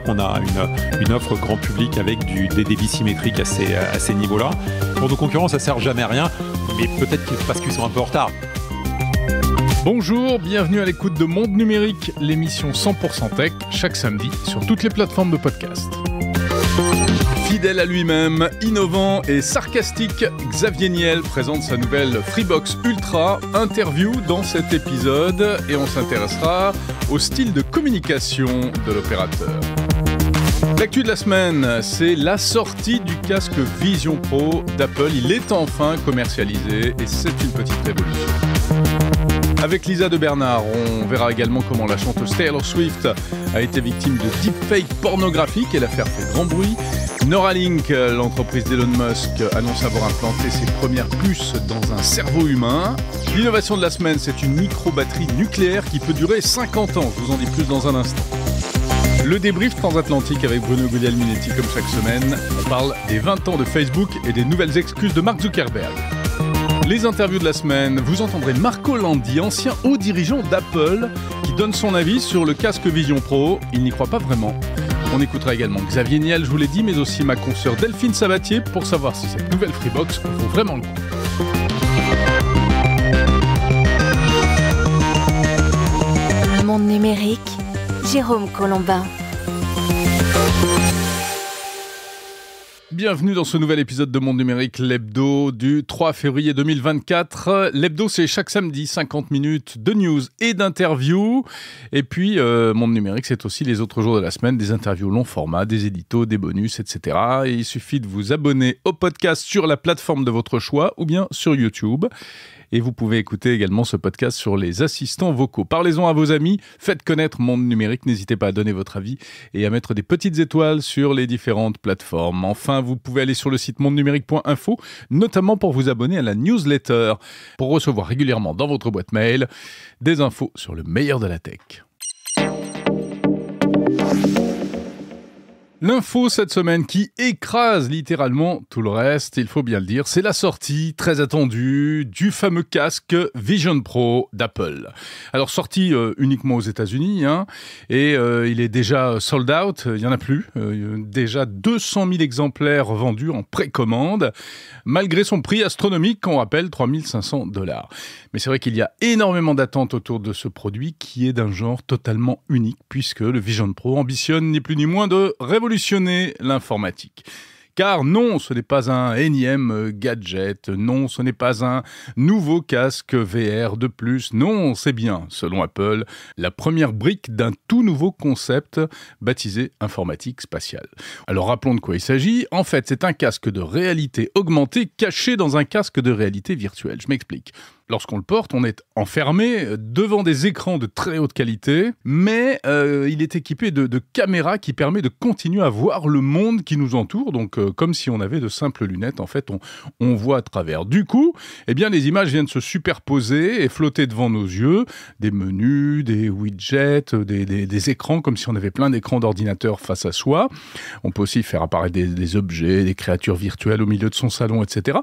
qu'on a une, offre grand public avec du, des débits symétriques à ces, niveaux-là. Pour nos concurrents, ça ne sert jamais à rien, mais peut-être parce qu'ils sont un peu en retard. Bonjour, bienvenue à l'écoute de Monde Numérique, l'émission 100% Tech, chaque samedi sur toutes les plateformes de podcast. Fidèle à lui-même, innovant et sarcastique, Xavier Niel présente sa nouvelle Freebox Ultra, interview dans cet épisode et on s'intéressera au style de communication de l'opérateur. L'actu de la semaine, c'est la sortie du casque Vision Pro d'Apple. Il est enfin commercialisé et c'est une petite révolution. Avec Lisa de Bernard, on verra également comment la chanteuse Taylor Swift a été victime de deepfakes pornographique et l'affaire fait grand bruit. Neuralink, l'entreprise d'Elon Musk, annonce avoir implanté ses premières puces dans un cerveau humain. L'innovation de la semaine, c'est une micro-batterie nucléaire qui peut durer 50 ans. Je vous en dis plus dans un instant. Le débrief transatlantique avec Bruno Guglielminetti comme chaque semaine. On parle des 20 ans de Facebook et des nouvelles excuses de Mark Zuckerberg. Les interviews de la semaine, vous entendrez Marco Landi, ancien haut dirigeant d'Apple, qui donne son avis sur le casque Vision Pro. Il n'y croit pas vraiment. On écoutera également Xavier Niel, je vous l'ai dit, mais aussi ma consoeur Delphine Sabatier pour savoir si cette nouvelle Freebox vaut vraiment le coup. Le monde numérique Jérôme Colombin. Bienvenue dans ce nouvel épisode de Monde Numérique, l'hebdo du 3 février 2024. L'hebdo, c'est chaque samedi 50 minutes de news et d'interviews. Et puis, euh, Monde Numérique, c'est aussi les autres jours de la semaine, des interviews long format, des éditos, des bonus, etc. Et il suffit de vous abonner au podcast sur la plateforme de votre choix ou bien sur YouTube. Et vous pouvez écouter également ce podcast sur les assistants vocaux. Parlez-en à vos amis, faites connaître Monde Numérique, n'hésitez pas à donner votre avis et à mettre des petites étoiles sur les différentes plateformes. Enfin, vous pouvez aller sur le site mondenumérique.info, notamment pour vous abonner à la newsletter, pour recevoir régulièrement dans votre boîte mail des infos sur le meilleur de la tech. L'info cette semaine qui écrase littéralement tout le reste, il faut bien le dire, c'est la sortie très attendue du fameux casque Vision Pro d'Apple. Alors sorti euh, uniquement aux États-Unis, hein, et euh, il est déjà sold out, il n'y en a plus, euh, déjà 200 000 exemplaires vendus en précommande malgré son prix astronomique, qu'on rappelle 3500 dollars. Mais c'est vrai qu'il y a énormément d'attentes autour de ce produit qui est d'un genre totalement unique puisque le Vision Pro ambitionne ni plus ni moins de révolutionner l'informatique. Car non, ce n'est pas un énième euh, gadget, non, ce n'est pas un nouveau casque VR de plus, non, c'est bien, selon Apple, la première brique d'un tout nouveau concept baptisé informatique spatiale. Alors rappelons de quoi il s'agit. En fait, c'est un casque de réalité augmentée caché dans un casque de réalité virtuelle. Je m'explique lorsqu'on le porte, on est enfermé euh, devant des écrans de très haute qualité, mais euh, il est équipé de, caméras qui permet de continuer à voir le monde qui nous entoure, donc euh, comme si on avait de simples lunettes, en fait on, voit à travers. Du coup, eh bien, les images viennent se superposer et flotter devant nos yeux, des menus, des widgets, des, écrans, comme si on avait plein d'écrans d'ordinateur face à soi. On peut aussi faire apparaître des objets, des créatures virtuelles au milieu de son salon, etc.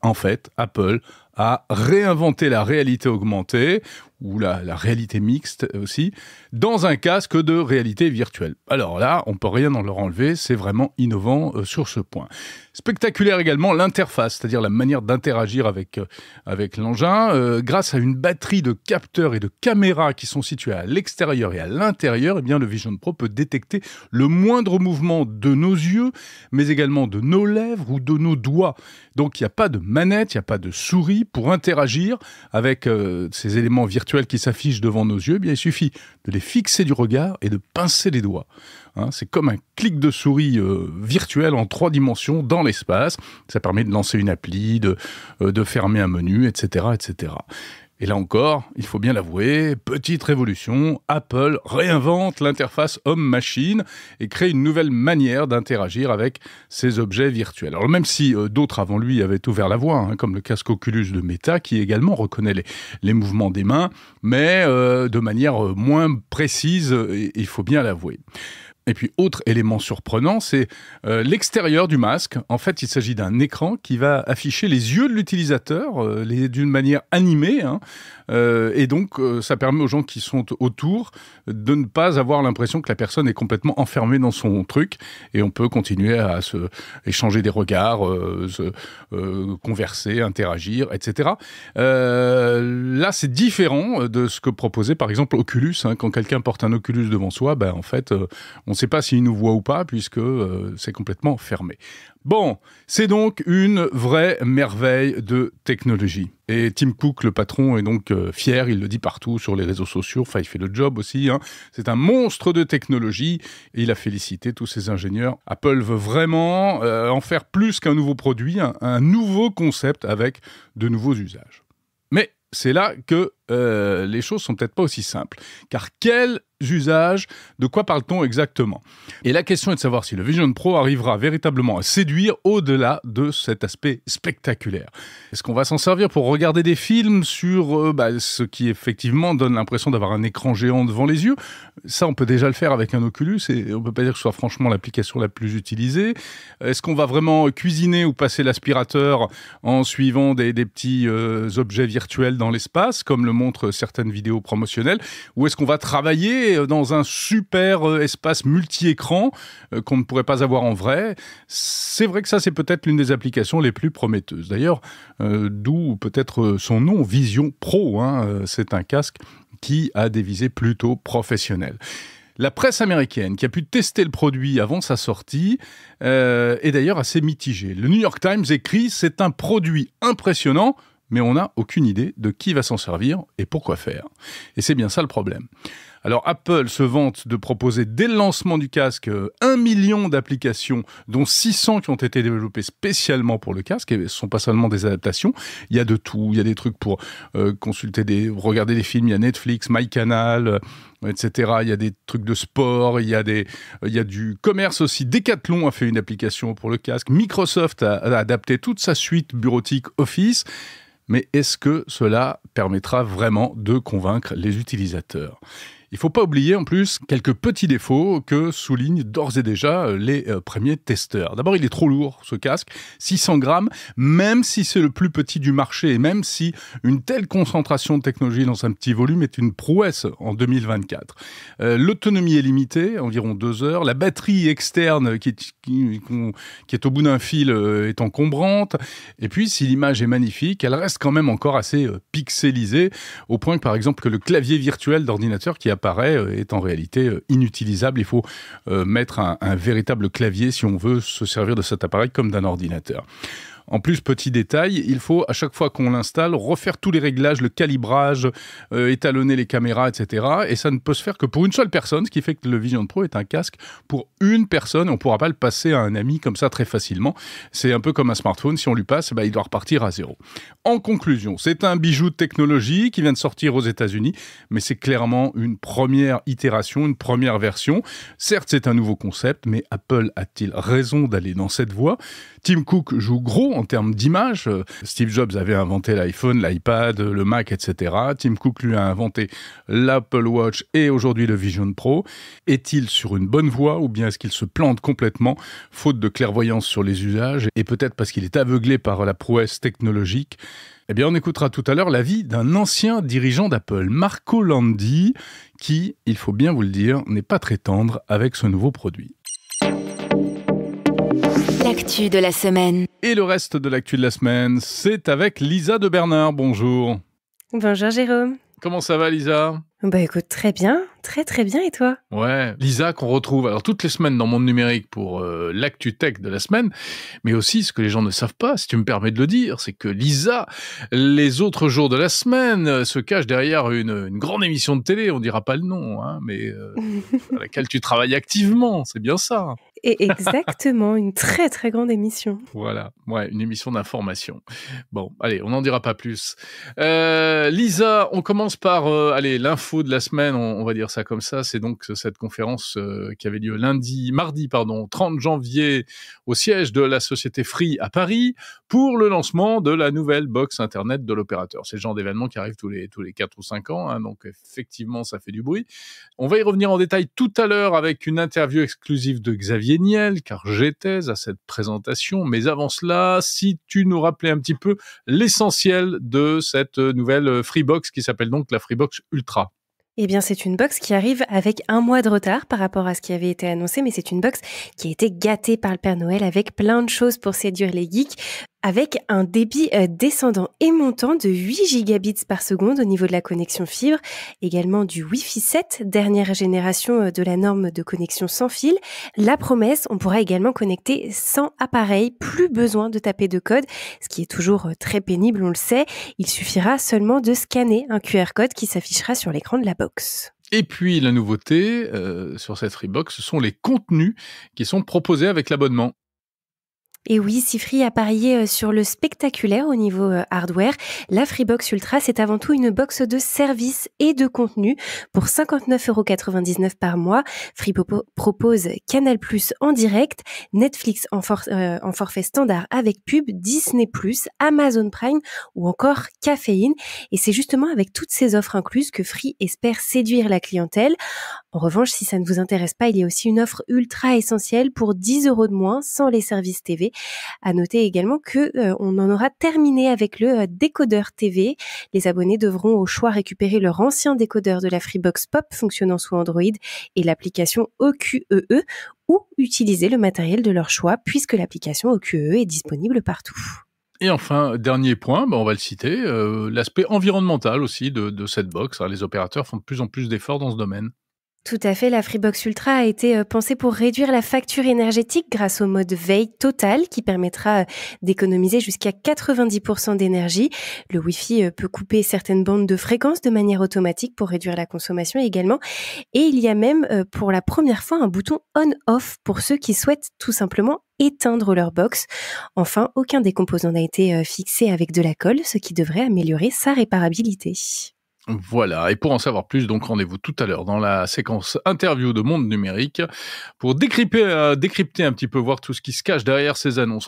En fait, Apple à réinventer la réalité augmentée ou la, réalité mixte euh, aussi, dans un casque de réalité virtuelle. Alors là, on peut rien en leur enlever, c'est vraiment innovant euh, sur ce point. Spectaculaire également l'interface, c'est-à-dire la manière d'interagir avec, euh, avec l'engin, grâce à une batterie de capteurs et de caméras qui sont situés à l'extérieur et à l'intérieur, et eh bien le Vision Pro peut détecter le moindre mouvement de nos yeux, mais également de nos lèvres ou de nos doigts. Donc il n'y a pas de manette, il n'y a pas de souris pour interagir avec ces éléments virtuels qui s'affiche devant nos yeux, eh bien, il suffit de les fixer du regard et de pincer les doigts. Hein, c'est comme un clic de souris euh, virtuel en trois dimensions dans l'espace. Ça permet de lancer une appli, de, euh, de fermer un menu, etc., etc. Et là encore, il faut bien l'avouer, petite révolution, Apple réinvente l'interface homme-machine et crée une nouvelle manière d'interagir avec ses objets virtuels. Alors même si euh, d'autres avant lui avaient ouvert la voie, hein, comme le casque Oculus de Meta, qui également reconnaît les, mouvements des mains, mais euh, de manière euh, moins précise, il faut bien l'avouer. Et puis, autre élément surprenant, c'est euh, l'extérieur du masque. En fait, il s'agit d'un écran qui va afficher les yeux de l'utilisateur euh, d'une manière animée. Hein. Euh, et donc, ça permet aux gens qui sont autour de ne pas avoir l'impression que la personne est complètement enfermée dans son truc. Et on peut continuer à se échanger des regards, se, converser, interagir, etc. là, c'est différent de ce que proposait, par exemple, Oculus. Hein. quand quelqu'un porte un Oculus devant soi, ben, en fait, on on ne sait pas s'il nous voit ou pas, puisque euh, c'est complètement fermé. Bon, c'est donc une vraie merveille de technologie. Et Tim Cook, le patron, est donc euh, fier, il le dit partout sur les réseaux sociaux, enfin il fait le job aussi, hein. c'est un monstre de technologie, et il a félicité tous ses ingénieurs. Apple veut vraiment euh, en faire plus qu'un nouveau produit, un nouveau concept avec de nouveaux usages. Mais c'est là que euh, les choses sont peut-être pas aussi simples. Car quels usages De quoi parle-t-on exactement Et la question est de savoir si le Vision Pro arrivera véritablement à séduire au-delà de cet aspect spectaculaire. Est-ce qu'on va s'en servir pour regarder des films sur euh, bah, ce qui effectivement donne l'impression d'avoir un écran géant devant les yeux Ça, on peut déjà le faire avec un Oculus et on peut pas dire que ce soit franchement l'application la plus utilisée. Est-ce qu'on va vraiment cuisiner ou passer l'aspirateur en suivant des, petits euh, objets virtuels dans l'espace, comme le certaines vidéos promotionnelles, ou est-ce qu'on va travailler euh, dans un super euh, espace multi-écran euh, qu'on ne pourrait pas avoir en vrai C'est vrai que ça, c'est peut-être l'une des applications les plus prometteuses. D'ailleurs, d'où peut-être son nom, Vision Pro. Hein, c'est un casque qui a des visées plutôt professionnelles. La presse américaine, qui a pu tester le produit avant sa sortie, est d'ailleurs assez mitigée. Le New York Times écrit C'est un produit impressionnant, mais on n'a aucune idée de qui va s'en servir et pourquoi faire. Et c'est bien ça le problème. Alors Apple se vante de proposer dès le lancement du casque euh, un million d'applications, dont 600 qui ont été développées spécialement pour le casque, et ce ne sont pas seulement des adaptations, il y a de tout, il y a des trucs pour euh, consulter, des, regarder des films, il y a Netflix, MyCanal, euh, etc. Il y a des trucs de sport, il y a, des, il y du commerce aussi. Decathlon a fait une application pour le casque, Microsoft a adapté toute sa suite bureautique Office. Mais est-ce que cela permettra vraiment de convaincre les utilisateurs il ne faut pas oublier en plus quelques petits défauts que soulignent d'ores et déjà euh, les euh, premiers testeurs. D'abord, il est trop lourd ce casque, 600 grammes, même si c'est le plus petit du marché et même si une telle concentration de technologie dans un petit volume est une prouesse en 2024. Euh, l'autonomie est limitée, environ deux heures. La batterie externe qui est, est au bout d'un fil est encombrante. Et puis, si l'image est magnifique, elle reste quand même encore assez pixelisée, au point que par exemple que le clavier virtuel d'ordinateur qui a appareil euh, est en réalité euh, inutilisable. Il faut euh, mettre un véritable clavier si on veut se servir de cet appareil comme d'un ordinateur. En plus, petit détail, il faut à chaque fois qu'on l'installe refaire tous les réglages, le calibrage, euh, étalonner les caméras, etc. Et ça ne peut se faire que pour une seule personne, ce qui fait que le Vision Pro est un casque pour une personne. On ne pourra pas le passer à un ami comme ça très facilement. C'est un peu comme un smartphone. Si on lui passe, bah, il doit repartir à zéro. En conclusion, c'est un bijou de technologie qui vient de sortir aux États-Unis, mais c'est clairement une première itération, une première version. Certes, c'est un nouveau concept, mais Apple a-t-il raison d'aller dans cette voie Tim Cook joue gros en termes d'image. Steve Jobs avait inventé l'iPhone, l'iPad, le Mac, etc. Tim Cook lui a inventé l'Apple Watch et aujourd'hui le Vision Pro. Est-il sur une bonne voie ou bien est-ce qu'il se plante complètement, faute de clairvoyance sur les usages et peut-être parce qu'il est aveuglé par la prouesse technologique eh bien, on écoutera tout à l'heure l'avis d'un ancien dirigeant d'Apple, Marco Landi, qui, il faut bien vous le dire, n'est pas très tendre avec ce nouveau produit. L'actu de la semaine. Et le reste de l'actu de la semaine, c'est avec Lisa de Bernard. Bonjour. Bonjour Jérôme. Comment ça va Lisa Bah écoute, très bien, très très bien et toi Ouais, Lisa qu'on retrouve alors toutes les semaines dans Monde Numérique pour euh, l'actu tech de la semaine, mais aussi ce que les gens ne savent pas, si tu me permets de le dire, c'est que Lisa, les autres jours de la semaine, euh, se cache derrière une, grande émission de télé, on dira pas le nom, hein, mais euh, à laquelle tu travailles activement, c'est bien ça. Hein. Et exactement, une très très grande émission. Voilà, ouais, une émission d'information. Bon, allez, on n'en dira pas plus. Euh, Lisa, on commence par euh, allez l'info de la semaine, on, va dire ça comme ça. C'est donc cette conférence euh, qui avait lieu lundi, mardi pardon, 30 janvier au siège de la société Free à Paris pour le lancement de la nouvelle box internet de l'opérateur. C'est le genre d'événement qui arrive tous les tous les 4 ou 5 ans, hein, donc effectivement ça fait du bruit. On va y revenir en détail tout à l'heure avec une interview exclusive de Xavier car j'étais à cette présentation. Mais avant cela, si tu nous rappelais un petit peu l'essentiel de cette nouvelle euh, Freebox qui s'appelle donc la Freebox Ultra. Eh bien, c'est une box qui arrive avec un mois de retard par rapport à ce qui avait été annoncé, mais c'est une box qui a été gâtée par le Père Noël avec plein de choses pour séduire les geeks avec un débit euh, descendant et montant de 8 gigabits par seconde au niveau de la connexion fibre, également du Wi-Fi 7, dernière génération euh, de la norme de connexion sans fil. La promesse, on pourra également connecter sans appareil. plus besoin de taper de code, ce qui est toujours euh, très pénible, on le sait. Il suffira seulement de scanner un QR code qui s'affichera sur l'écran de la box. Et puis la nouveauté sur cette Freebox, ce sont les contenus qui sont proposés avec l'abonnement. Et oui, si Free a parié euh, sur le spectaculaire au niveau euh, hardware, la Freebox Ultra, c'est avant tout une box de services et de contenu. Pour 59,99€ par mois, Free propose Canal Plus en direct, Netflix euh, en, forfait standard avec pub, Disney Plus, Amazon Prime ou encore Caféine. Et c'est justement avec toutes ces offres incluses que Free espère séduire la clientèle. En revanche, si ça ne vous intéresse pas, il y a aussi une offre ultra essentielle pour 10€ de moins sans les services TV à noter également que euh, on en aura terminé avec le euh, décodeur TV. Les abonnés devront au choix récupérer leur ancien décodeur de la Freebox Pop fonctionnant sous Android et l'application OQEE e ou utiliser le matériel de leur choix puisque l'application OQEE e est disponible partout. Et enfin, dernier point, bah, on va le citer, euh, l'aspect environnemental aussi de, cette box. Hein. les opérateurs font de plus en plus d'efforts dans ce domaine. Tout à fait, la Freebox Ultra a été euh, pensée pour réduire la facture énergétique grâce au mode veille total qui permettra euh, d'économiser jusqu'à 90% d'énergie. Le Wi-Fi euh, peut couper certaines bandes de fréquences de manière automatique pour réduire la consommation également. Et il y a même pour la première fois un bouton on-off pour ceux qui souhaitent tout simplement éteindre leur box. Enfin, aucun des composants n'a été fixé avec de la colle, ce qui devrait améliorer sa réparabilité. Voilà, et pour en savoir plus, donc rendez-vous tout à l'heure dans la séquence interview de Monde Numérique pour décrypter, euh, décrypter un petit peu, voir tout ce qui se cache derrière ces annonces.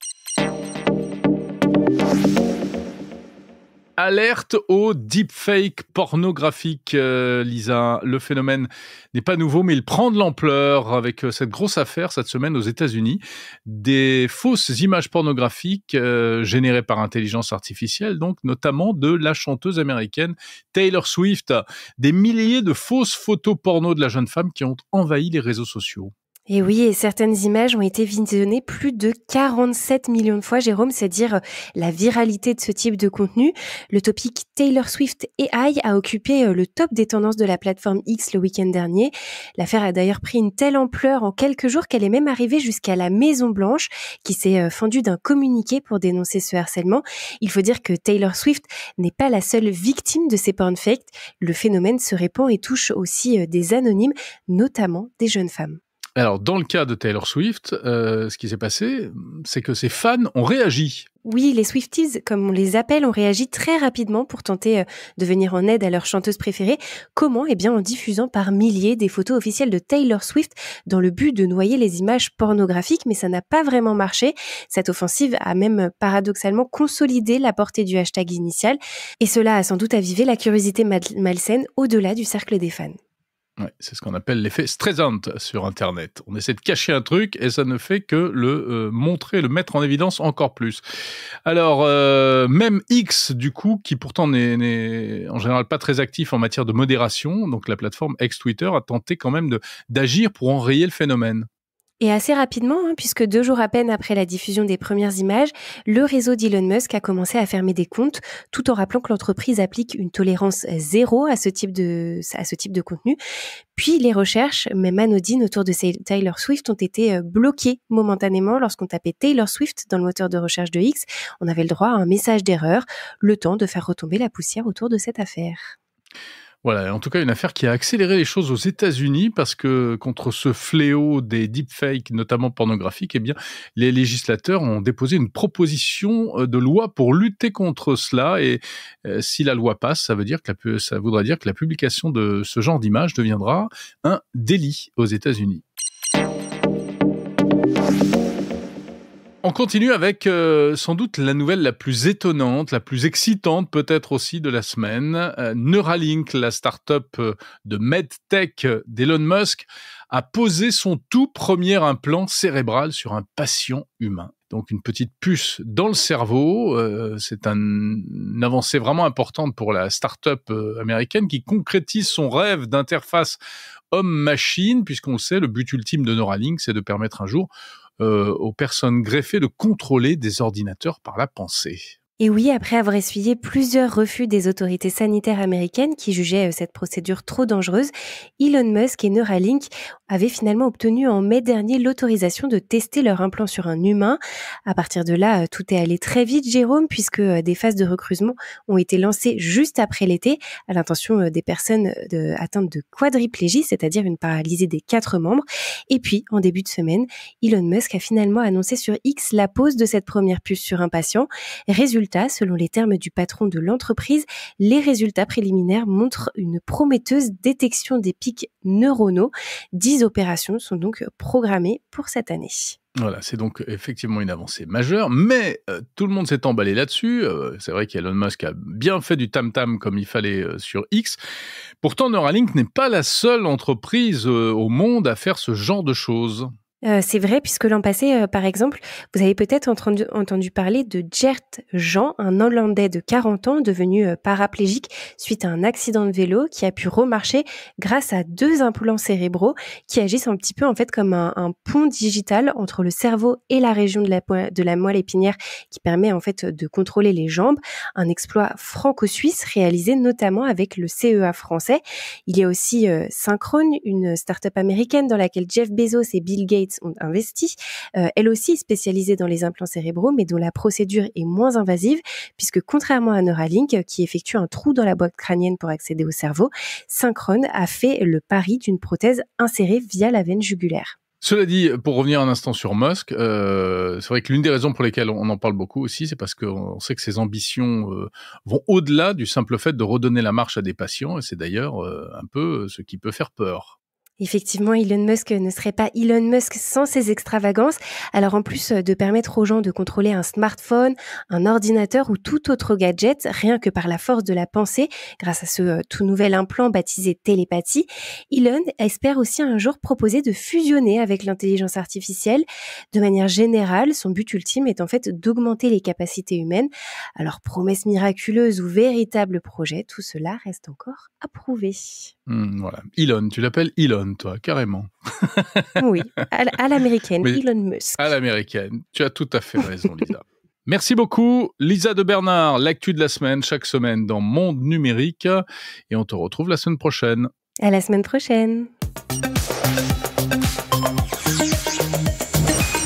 Alerte au deepfake pornographique, euh, Lisa. Le phénomène n'est pas nouveau, mais il prend de l'ampleur avec euh, cette grosse affaire cette semaine aux États-Unis. Des fausses images pornographiques euh, générées par intelligence artificielle, donc notamment de la chanteuse américaine Taylor Swift. Des milliers de fausses photos porno de la jeune femme qui ont envahi les réseaux sociaux. Et oui, et certaines images ont été visionnées plus de 47 millions de fois, Jérôme, c'est à dire euh, la viralité de ce type de contenu. Le topic Taylor Swift AI a occupé euh, le top des tendances de la plateforme X le week-end dernier. L'affaire a d'ailleurs pris une telle ampleur en quelques jours qu'elle est même arrivée jusqu'à la Maison Blanche, qui s'est euh, fendue d'un communiqué pour dénoncer ce harcèlement. Il faut dire que Taylor Swift n'est pas la seule victime de ces pornfakes. Le phénomène se répand et touche aussi des anonymes, notamment des jeunes femmes. Alors, dans le cas de Taylor Swift, euh, ce qui s'est passé, c'est que ses fans ont réagi. Oui, les Swifties, comme on les appelle, ont réagi très rapidement pour tenter euh, de venir en aide à leur chanteuse préférée. Comment Eh bien, en diffusant par milliers des photos officielles de Taylor Swift dans le but de noyer les images pornographiques, mais ça n'a pas vraiment marché. Cette offensive a même euh, paradoxalement consolidé la portée du hashtag initial, et cela a sans doute avivé la curiosité malsaine au-delà du cercle des fans. Ouais, c'est ce qu'on appelle l'effet stressant sur Internet. On essaie de cacher un truc et ça ne fait que le euh, montrer, le mettre en évidence encore plus. Alors, euh, même X, du coup, qui pourtant n'est en général pas très actif en matière de modération, donc la plateforme ex-Twitter a tenté quand même d'agir pour enrayer le phénomène. Et assez rapidement, hein, puisque deux jours à peine après la diffusion des premières images, le réseau d'Elon Musk a commencé à fermer des comptes, tout en rappelant que l'entreprise applique une tolérance zéro à ce type de, à ce type de contenu. Puis les recherches, même anodines, autour de Taylor Swift ont été euh, bloquées momentanément lorsqu'on tapait Taylor Swift dans le moteur de recherche de X. On avait le droit à un message d'erreur, le temps de faire retomber la poussière autour de cette affaire. Voilà, en tout cas, une affaire qui a accéléré les choses aux États-Unis parce que contre ce fléau des deepfakes, notamment pornographiques, eh bien, les législateurs ont déposé une proposition euh, de loi pour lutter contre cela. Et euh, si la loi passe, ça veut dire que la, ça voudra dire que la publication de ce genre d'image deviendra un délit aux États-Unis. On continue avec euh, sans doute la nouvelle la plus étonnante, la plus excitante peut-être aussi de la semaine. Euh, Neuralink, la start-up euh, de MedTech d'Elon Musk, a posé son tout premier implant cérébral sur un patient humain. Donc une petite puce dans le cerveau, c'est une avancée vraiment importante pour la start-up américaine qui concrétise son rêve d'interface homme-machine, puisqu'on le sait, le but ultime de Neuralink, c'est de permettre un jour euh, aux personnes greffées de contrôler des ordinateurs par la pensée. Et oui, après avoir essuyé plusieurs refus des autorités sanitaires américaines qui jugeaient euh, cette procédure trop dangereuse, Elon Musk et Neuralink avaient finalement obtenu en mai dernier l'autorisation de tester leur implant sur un humain. À partir de là, euh, tout est allé très vite, Jérôme, puisque euh, des phases de recrutement ont été lancées juste après l'été à l'intention des personnes atteintes de quadriplégie, c'est-à-dire une paralysie des quatre membres. Et puis, en début de semaine, Elon Musk a finalement annoncé sur X la pose de cette première puce sur un patient. Résultat Selon les termes du patron de l'entreprise, les résultats préliminaires montrent une prometteuse détection des pics neuronaux. Dix opérations sont donc programmées pour cette année. Voilà, c'est donc euh, effectivement une avancée majeure, mais euh, tout le monde s'est emballé là-dessus. Euh, c'est vrai qu'Elon Musk a bien fait du tam-tam comme il fallait sur X. Pourtant, Neuralink n'est pas la seule entreprise au monde à faire ce genre de choses. Euh, c'est vrai, puisque l'an passé, euh, par exemple, vous avez peut-être entendu, parler de Gert Jean, un Hollandais de 40 ans devenu euh, paraplégique suite à un accident de vélo qui a pu remarcher grâce à deux implants cérébraux qui agissent un petit peu en fait comme un, pont digital entre le cerveau et la région de la, de la, moelle épinière qui permet en fait de contrôler les jambes. Un exploit franco-suisse réalisé notamment avec le CEA français. Il y a aussi Synchrone, une start-up américaine dans laquelle Jeff Bezos et Bill Gates ont investi, euh, elle aussi spécialisée dans les implants cérébraux, mais dont la procédure est moins invasive, puisque contrairement à Neuralink, qui effectue un trou dans la boîte crânienne pour accéder au cerveau, Synchron a fait le pari d'une prothèse insérée via la veine jugulaire. Cela dit, pour revenir un instant sur Musk, euh, c'est vrai que l'une des raisons pour lesquelles on en parle beaucoup aussi, c'est parce qu'on sait que ses ambitions euh, vont au-delà du simple fait de redonner la marche à des patients, et c'est d'ailleurs un peu ce qui peut faire peur. Effectivement, Elon Musk ne serait pas Elon Musk sans ses extravagances. Alors en plus euh, de permettre aux gens de contrôler un smartphone, un ordinateur ou tout autre gadget, rien que par la force de la pensée, grâce à ce euh, tout nouvel implant baptisé télépathie, Elon espère aussi un jour proposer de fusionner avec l'intelligence artificielle. De manière générale, son but ultime est en fait d'augmenter les capacités humaines. Alors promesse miraculeuse ou véritable projet, tout cela reste encore à prouver. Hmm, voilà. Elon, tu l'appelles Elon toi, carrément. oui, à l'américaine, Elon Musk. À l'américaine, tu as tout à fait raison, Lisa. Merci beaucoup, Lisa de Bernard, l'actu de la semaine, chaque semaine dans Monde Numérique. Et on te retrouve la semaine prochaine. À la semaine prochaine.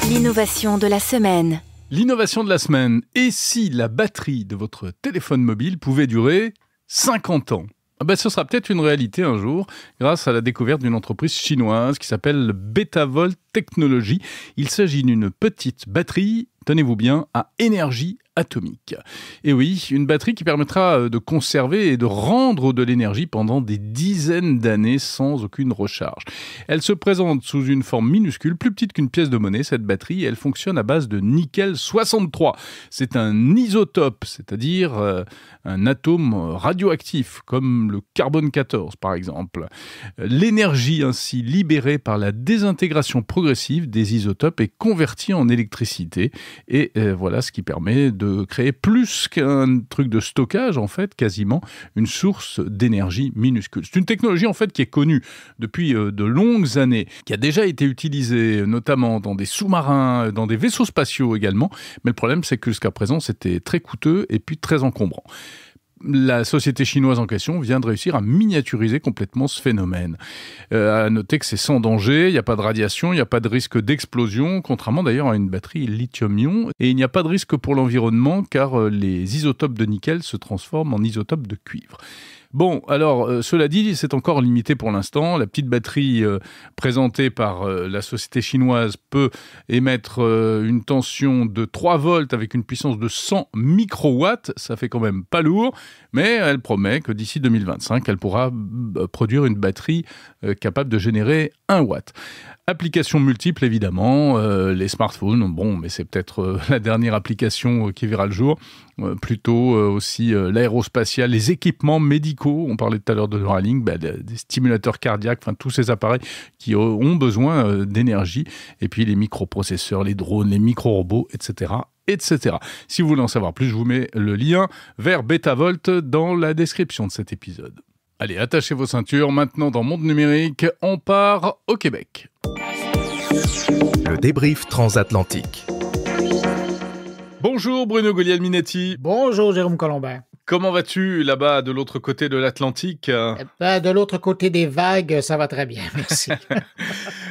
L'innovation de la semaine. L'innovation de la semaine. Et si la batterie de votre téléphone mobile pouvait durer 50 ans ah ben, ce sera peut-être une réalité un jour grâce à la découverte d'une entreprise chinoise qui s'appelle Betavolt Technology. Il s'agit d'une petite batterie tenez-vous bien, à énergie atomique. Et oui, une batterie qui permettra euh, de conserver et de rendre de l'énergie pendant des dizaines d'années sans aucune recharge. Elle se présente sous une forme minuscule, plus petite qu'une pièce de monnaie, cette batterie, elle fonctionne à base de nickel 63. C'est un isotope, c'est-à-dire euh, un atome euh, radioactif, comme le carbone 14 par exemple. L'énergie ainsi libérée par la désintégration progressive des isotopes est convertie en électricité et euh, voilà ce qui permet de créer plus qu'un truc de stockage, en fait, quasiment une source d'énergie minuscule. C'est une technologie, en fait, qui est connue depuis euh, de longues années, qui a déjà été utilisée notamment dans des sous-marins, dans des vaisseaux spatiaux également. Mais le problème, c'est que jusqu'à présent, c'était très coûteux et puis très encombrant la société chinoise en question vient de réussir à miniaturiser complètement ce phénomène. A euh, à noter que c'est sans danger, il n'y a pas de radiation, il n'y a pas de risque d'explosion, contrairement d'ailleurs à une batterie lithium-ion, et il n'y a pas de risque pour l'environnement car euh, les isotopes de nickel se transforment en isotopes de cuivre. Bon, alors, euh, cela dit, c'est encore limité pour l'instant. La petite batterie euh, présentée par euh, la société chinoise peut émettre une tension de 3 volts avec une puissance de 100 microwatts. Ça fait quand même pas lourd mais elle promet que d'ici 2025, elle pourra euh, produire une batterie euh, capable de générer 1 watt. Applications multiples, évidemment, euh, les smartphones, bon, mais c'est peut-être la dernière application qui verra le jour, plutôt aussi l'aérospatial, les équipements médicaux, on parlait tout à l'heure de Neuralink, bah, des stimulateurs cardiaques, enfin tous ces appareils qui ont besoin d'énergie, et puis les microprocesseurs, les drones, les micro-robots, etc., etc. Si vous voulez en savoir plus, je vous mets le lien vers BetaVolt dans la description de cet épisode. Allez, attachez vos ceintures. Maintenant, dans Monde Numérique, on part au Québec. Le débrief transatlantique. Bonjour Bruno Guglielminetti. Bonjour Jérôme Colombin. Comment vas-tu là-bas de l'autre côté de l'Atlantique eh ben, De l'autre côté des vagues, ça va très bien, merci.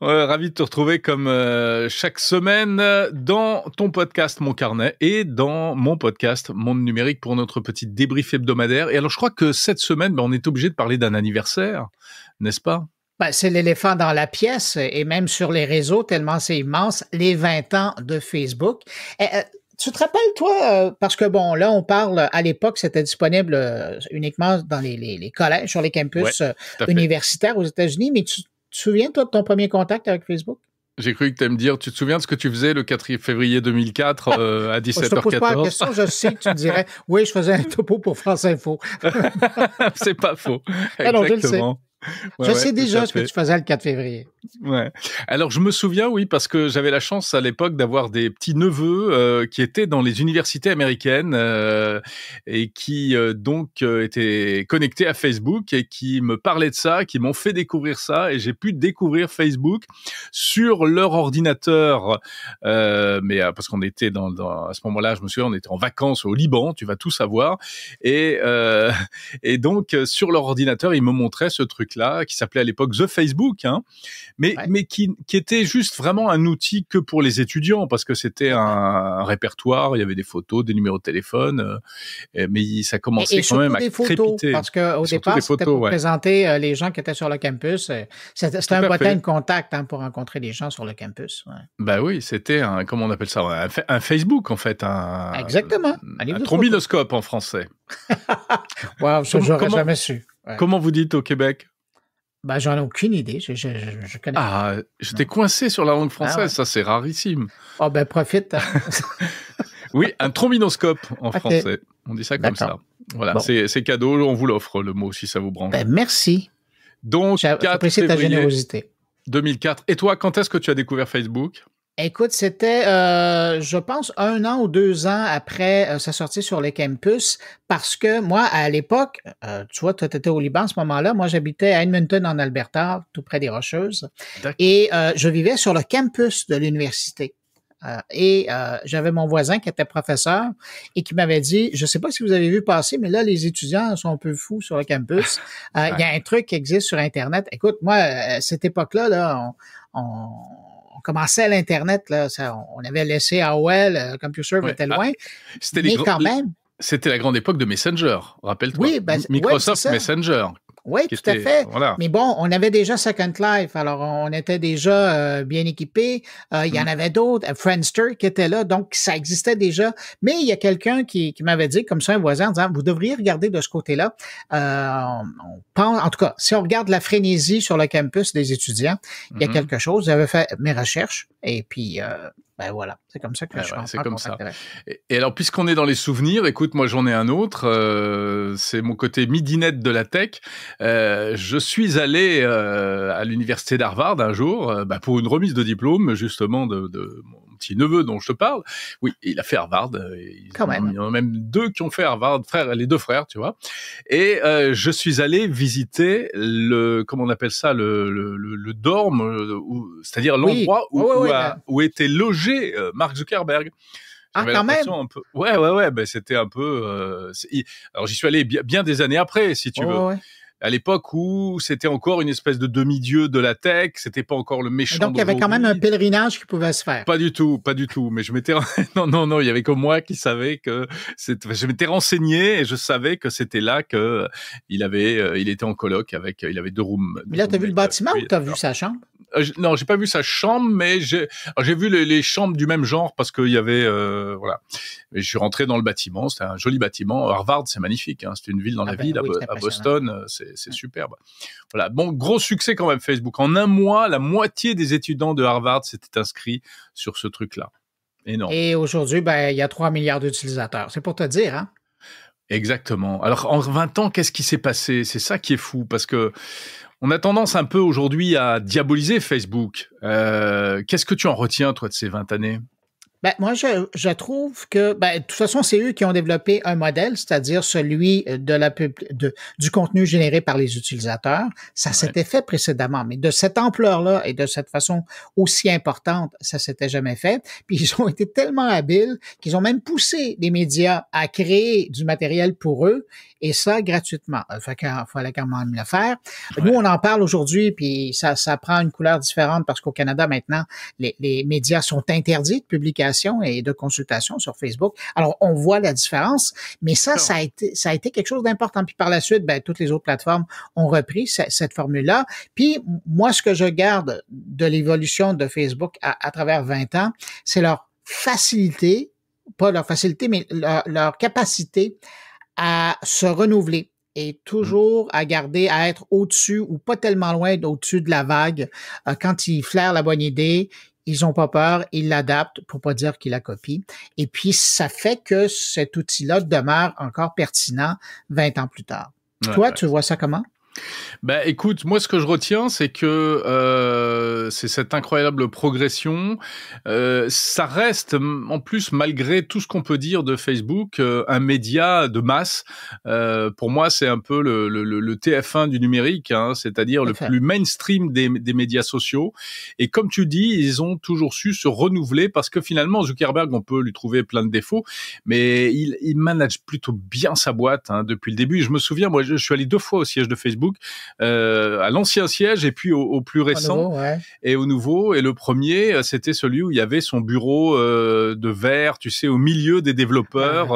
ravi de te retrouver comme euh, chaque semaine euh, dans ton podcast Mon Carnet et dans mon podcast Monde Numérique pour notre petit débrief hebdomadaire. Et alors, je crois que cette semaine, ben, on est obligé de parler d'un anniversaire, n'est-ce pas ben, c'est l'éléphant dans la pièce et même sur les réseaux, tellement c'est immense, les 20 ans de Facebook. Eh, euh, tu te rappelles, toi, parce que bon, là, on parle, à l'époque, c'était disponible uniquement dans les, les, collèges, sur les campus universitaires aux États-Unis, mais tu tu te souviens, toi, de ton premier contact avec Facebook? J'ai cru que tu me dire, tu te souviens de ce que tu faisais le 4 février 2004 euh, à 17h14 bah, Je te pose pas la question, je sais que tu me dirais, oui, je faisais un topo pour France Info. c'est pas faux. Ah Exactement. je Ouais, je sais déjà ce que tu faisais le 4 février. Alors je me souviens, oui, parce que j'avais la chance à l'époque d'avoir des petits neveux euh, qui étaient dans les universités américaines euh, et qui euh, donc étaient connectés à Facebook et qui me parlaient de ça, qui m'ont fait découvrir ça et j'ai pu découvrir Facebook sur leur ordinateur. mais parce qu'on était dans, à ce moment-là, je me souviens, on était en vacances au Liban, tu vas tout savoir. Et et donc sur leur ordinateur, ils me montraient ce truc là qui s'appelait à l'époque The Facebook, hein. mais, mais qui, qui était juste vraiment un outil que pour les étudiants, parce que c'était un, répertoire, il y avait des photos, des numéros de téléphone, euh, mais ça commençait quand même à photos, crépiter. Parce qu'au départ, c'était pour présenter euh, les gens qui étaient sur le campus. Euh, c'était un bottin de contact hein, pour rencontrer des gens sur le campus. Ouais. Ben oui, c'était un, comment on appelle ça, un, Facebook en fait. Un, Exactement. Un, trombinoscope en français. wow, je j'aurais jamais su. Comment vous dites au Québec bah, j'en ai aucune idée. Je, je, je, Ah, j'étais coincé sur la langue française. Ah ça, c'est rarissime. Oh, ben, profite. oui, un trombinoscope en français. On dit ça comme ça. Voilà, c'est cadeau. On vous l'offre, le mot, si ça vous branche. Ben, merci. Donc, j'apprécie ta générosité. 2004. Et toi, quand est-ce que tu as découvert Facebook Écoute, c'était, euh, je pense, un an ou deux ans après euh, sa sortie sur le campus, parce que moi, à l'époque, euh, tu vois, tu étais au Liban à ce moment-là, moi j'habitais à Edmonton, en Alberta, tout près des Rocheuses, et je vivais sur le campus de l'université. et j'avais mon voisin qui était professeur et qui m'avait dit, je ne sais pas si vous avez vu passer, mais là, les étudiants sont un peu fous sur le campus. Il y a un truc qui existe sur Internet. Écoute, moi, à cette époque-là, là, on commençait l'Internet, on avait laissé AOL, euh, CompuServe ouais. était ah, loin. mais quand même. C'était la grande époque de Messenger, rappelle-toi. Oui, ben, Microsoft Messenger, oui, tout à fait. Mais bon, on avait déjà Second Life, alors on était déjà euh, bien équipés. Euh, il y en mm-hmm. avait d'autres, euh, Friendster qui était là, donc ça existait déjà. Mais il y a quelqu'un qui, m'avait dit, comme ça, un voisin, en disant, vous devriez regarder de ce côté-là. on pense, en tout cas, si on regarde la frénésie sur le campus des étudiants, il y a mm-hmm. quelque chose. J'avais fait mes recherches et puis ben voilà, c'est comme ça que je ouais, C'est comme ça. Et, alors, puisqu'on est dans les souvenirs, écoute, moi j'en ai un autre. Euh, c'est mon côté midinette de la tech. Euh, je suis allé euh, à l'université d'Harvard un jour bah, pour une remise de diplôme, justement, de, de petit neveu dont je te parle, oui, il a fait Harvard. Euh, il y en a même deux qui ont fait Harvard, frère, les deux frères, tu vois. Et euh, je suis allé visiter le, comment on appelle ça, le, le, dorme, c'est-à-dire l'endroit où, était logé euh, Mark Zuckerberg. Ah, quand même. Ouais, ouais, ouais. Ben, c'était un peu. Alors, j'y suis allé bien, des années après, si tu veux à l'époque où c'était encore une espèce de demi-dieu de la tech, c'était pas encore le méchant. Donc il y avait quand même un pèlerinage qui pouvait se faire. Pas du tout, pas du tout. Mais je m'étais non non non, il y avait que moi qui savais que je m'étais renseigné et je savais que c'était là que euh, il avait euh, il était en colloque avec euh, il avait deux rooms. Mais là t'as vu le bâtiment ou t'as vu sa chambre non, euh, non, j'ai pas vu sa chambre, mais j'ai vu les, chambres du même genre parce qu'il y avait euh, voilà. Mais je suis rentré dans le bâtiment, c'était un joli bâtiment. Harvard, c'est magnifique, hein, c'est une ville dans ah la bah ville à, Boston, euh, c'est superbe. Voilà, bon gros succès quand même Facebook. En un mois, la moitié des étudiants de Harvard s'étaient inscrits sur ce truc-là. Énorme. Et aujourd'hui, ben, il y a 3 milliards d'utilisateurs. C'est pour te dire, hein. Exactement. Alors en 20 ans, qu'est-ce qui s'est passé C'est ça qui est fou parce que on a tendance un peu aujourd'hui à diaboliser Facebook. Euh, qu'est-ce que tu en retiens, toi, de ces 20 années ben, moi, je, je, trouve que, ben, de toute façon, c'est eux qui ont développé un modèle, c'est-à-dire celui euh, de la pub, de, du contenu généré par les utilisateurs. Ça s'était fait précédemment, mais de cette ampleur-là et de cette façon aussi importante, ça s'était jamais fait. Puis ils ont été tellement habiles qu'ils ont même poussé les médias à créer du matériel pour eux et ça gratuitement. Euh, fait qu'il fallait quand même le faire. Nous, on en parle aujourd'hui, puis ça, ça prend une couleur différente parce qu'au Canada, maintenant, les, les médias sont interdits de publier et de consultation sur Facebook. Alors, on voit la différence, mais ça, ça a été, quelque chose d'important. Puis par la suite, ben, toutes les autres plateformes ont repris cette, formule-là. Puis moi, ce que je garde de l'évolution de Facebook à, travers 20 ans, c'est leur facilité, pas leur facilité, mais leur, leur capacité à se renouveler et toujours à garder, à être au-dessus ou pas tellement loin d'au-dessus de la vague. Euh, quand ils flairent la bonne idée, ils ont pas peur, ils l'adaptent pour pas dire qu'ils la copient. Et puis, ça fait que cet outil-là demeure encore pertinent 20 ans plus tard. Toi, tu vois ça comment? Bah écoute, moi ce que je retiens, c'est que euh, c'est cette incroyable progression. Euh, ça reste, en plus, malgré tout ce qu'on peut dire de Facebook, euh, un média de masse. Euh, pour moi, c'est un peu le, le, le, TF1 du numérique, hein, c'est-à-dire le plus mainstream des, des, médias sociaux. Et comme tu dis, ils ont toujours su se renouveler parce que finalement, Zuckerberg, on peut lui trouver plein de défauts, mais il, il manage plutôt bien sa boîte hein, depuis le début. Je me souviens, moi, je suis allé deux fois au siège de Facebook euh, à l'ancien siège et puis au, plus récent et au nouveau. Et le premier, euh, c'était celui où il y avait son bureau euh, de verre, tu sais, au milieu des développeurs.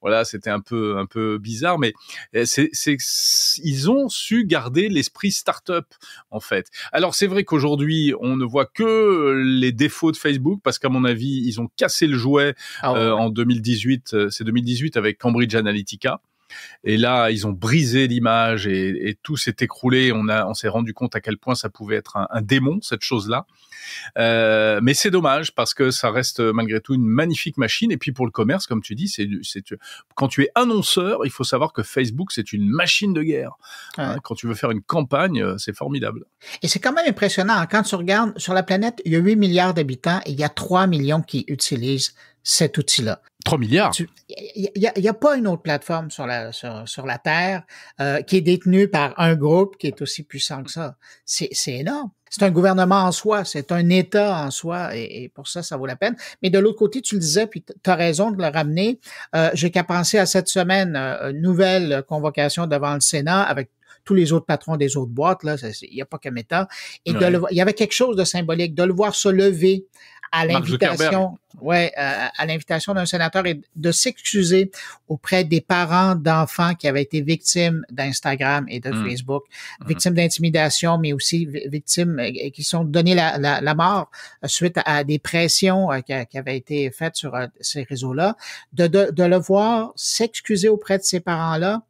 voilà, c'était un peu un peu bizarre, mais c'est ils ont su garder l'esprit startup en fait. Alors c'est vrai qu'aujourd'hui, on ne voit que les défauts de Facebook parce qu'à mon avis, ils ont cassé le jouet ah en 2018. C'est 2018 avec Cambridge Analytica. Et là, ils ont brisé l'image et, tout s'est écroulé. On on s'est rendu compte à quel point ça pouvait être un, démon cette chose-là. Euh, mais c'est dommage parce que ça reste malgré tout une magnifique machine. Et puis pour le commerce, comme tu dis, c'est, quand tu es annonceur, il faut savoir que Facebook c'est une machine de guerre. Hein, quand tu veux faire une campagne, euh, c'est formidable. Et c'est quand même impressionnant quand tu regardes sur la planète, il y a 8 milliards d'habitants et il y a 3 millions qui utilisent cet outil-là. 3 milliards. Il n'y a, pas une autre plateforme sur la, sur, la Terre euh, qui est détenue par un groupe qui est aussi puissant que ça. C'est énorme. C'est un gouvernement en soi, c'est un État en soi, et, pour ça, ça vaut la peine. Mais de l'autre côté, tu le disais, puis tu as raison de le ramener. Euh, j'ai qu'à penser à cette semaine, euh, nouvelle convocation devant le Sénat avec tous les autres patrons des autres boîtes, là, il n'y a pas que État, Et il y avait quelque chose de symbolique, de le voir se lever à l'invitation, ouais, à, l'invitation d'un sénateur et de s'excuser auprès des parents d'enfants qui avaient été victimes d'Instagram et de hmm. Facebook, hmm. victimes d'intimidation, mais aussi victimes euh, qui sont données la, mort euh, suite à des pressions euh, qui, qui avaient été faites sur ces réseaux-là, de, de, de le voir s'excuser auprès de ces parents-là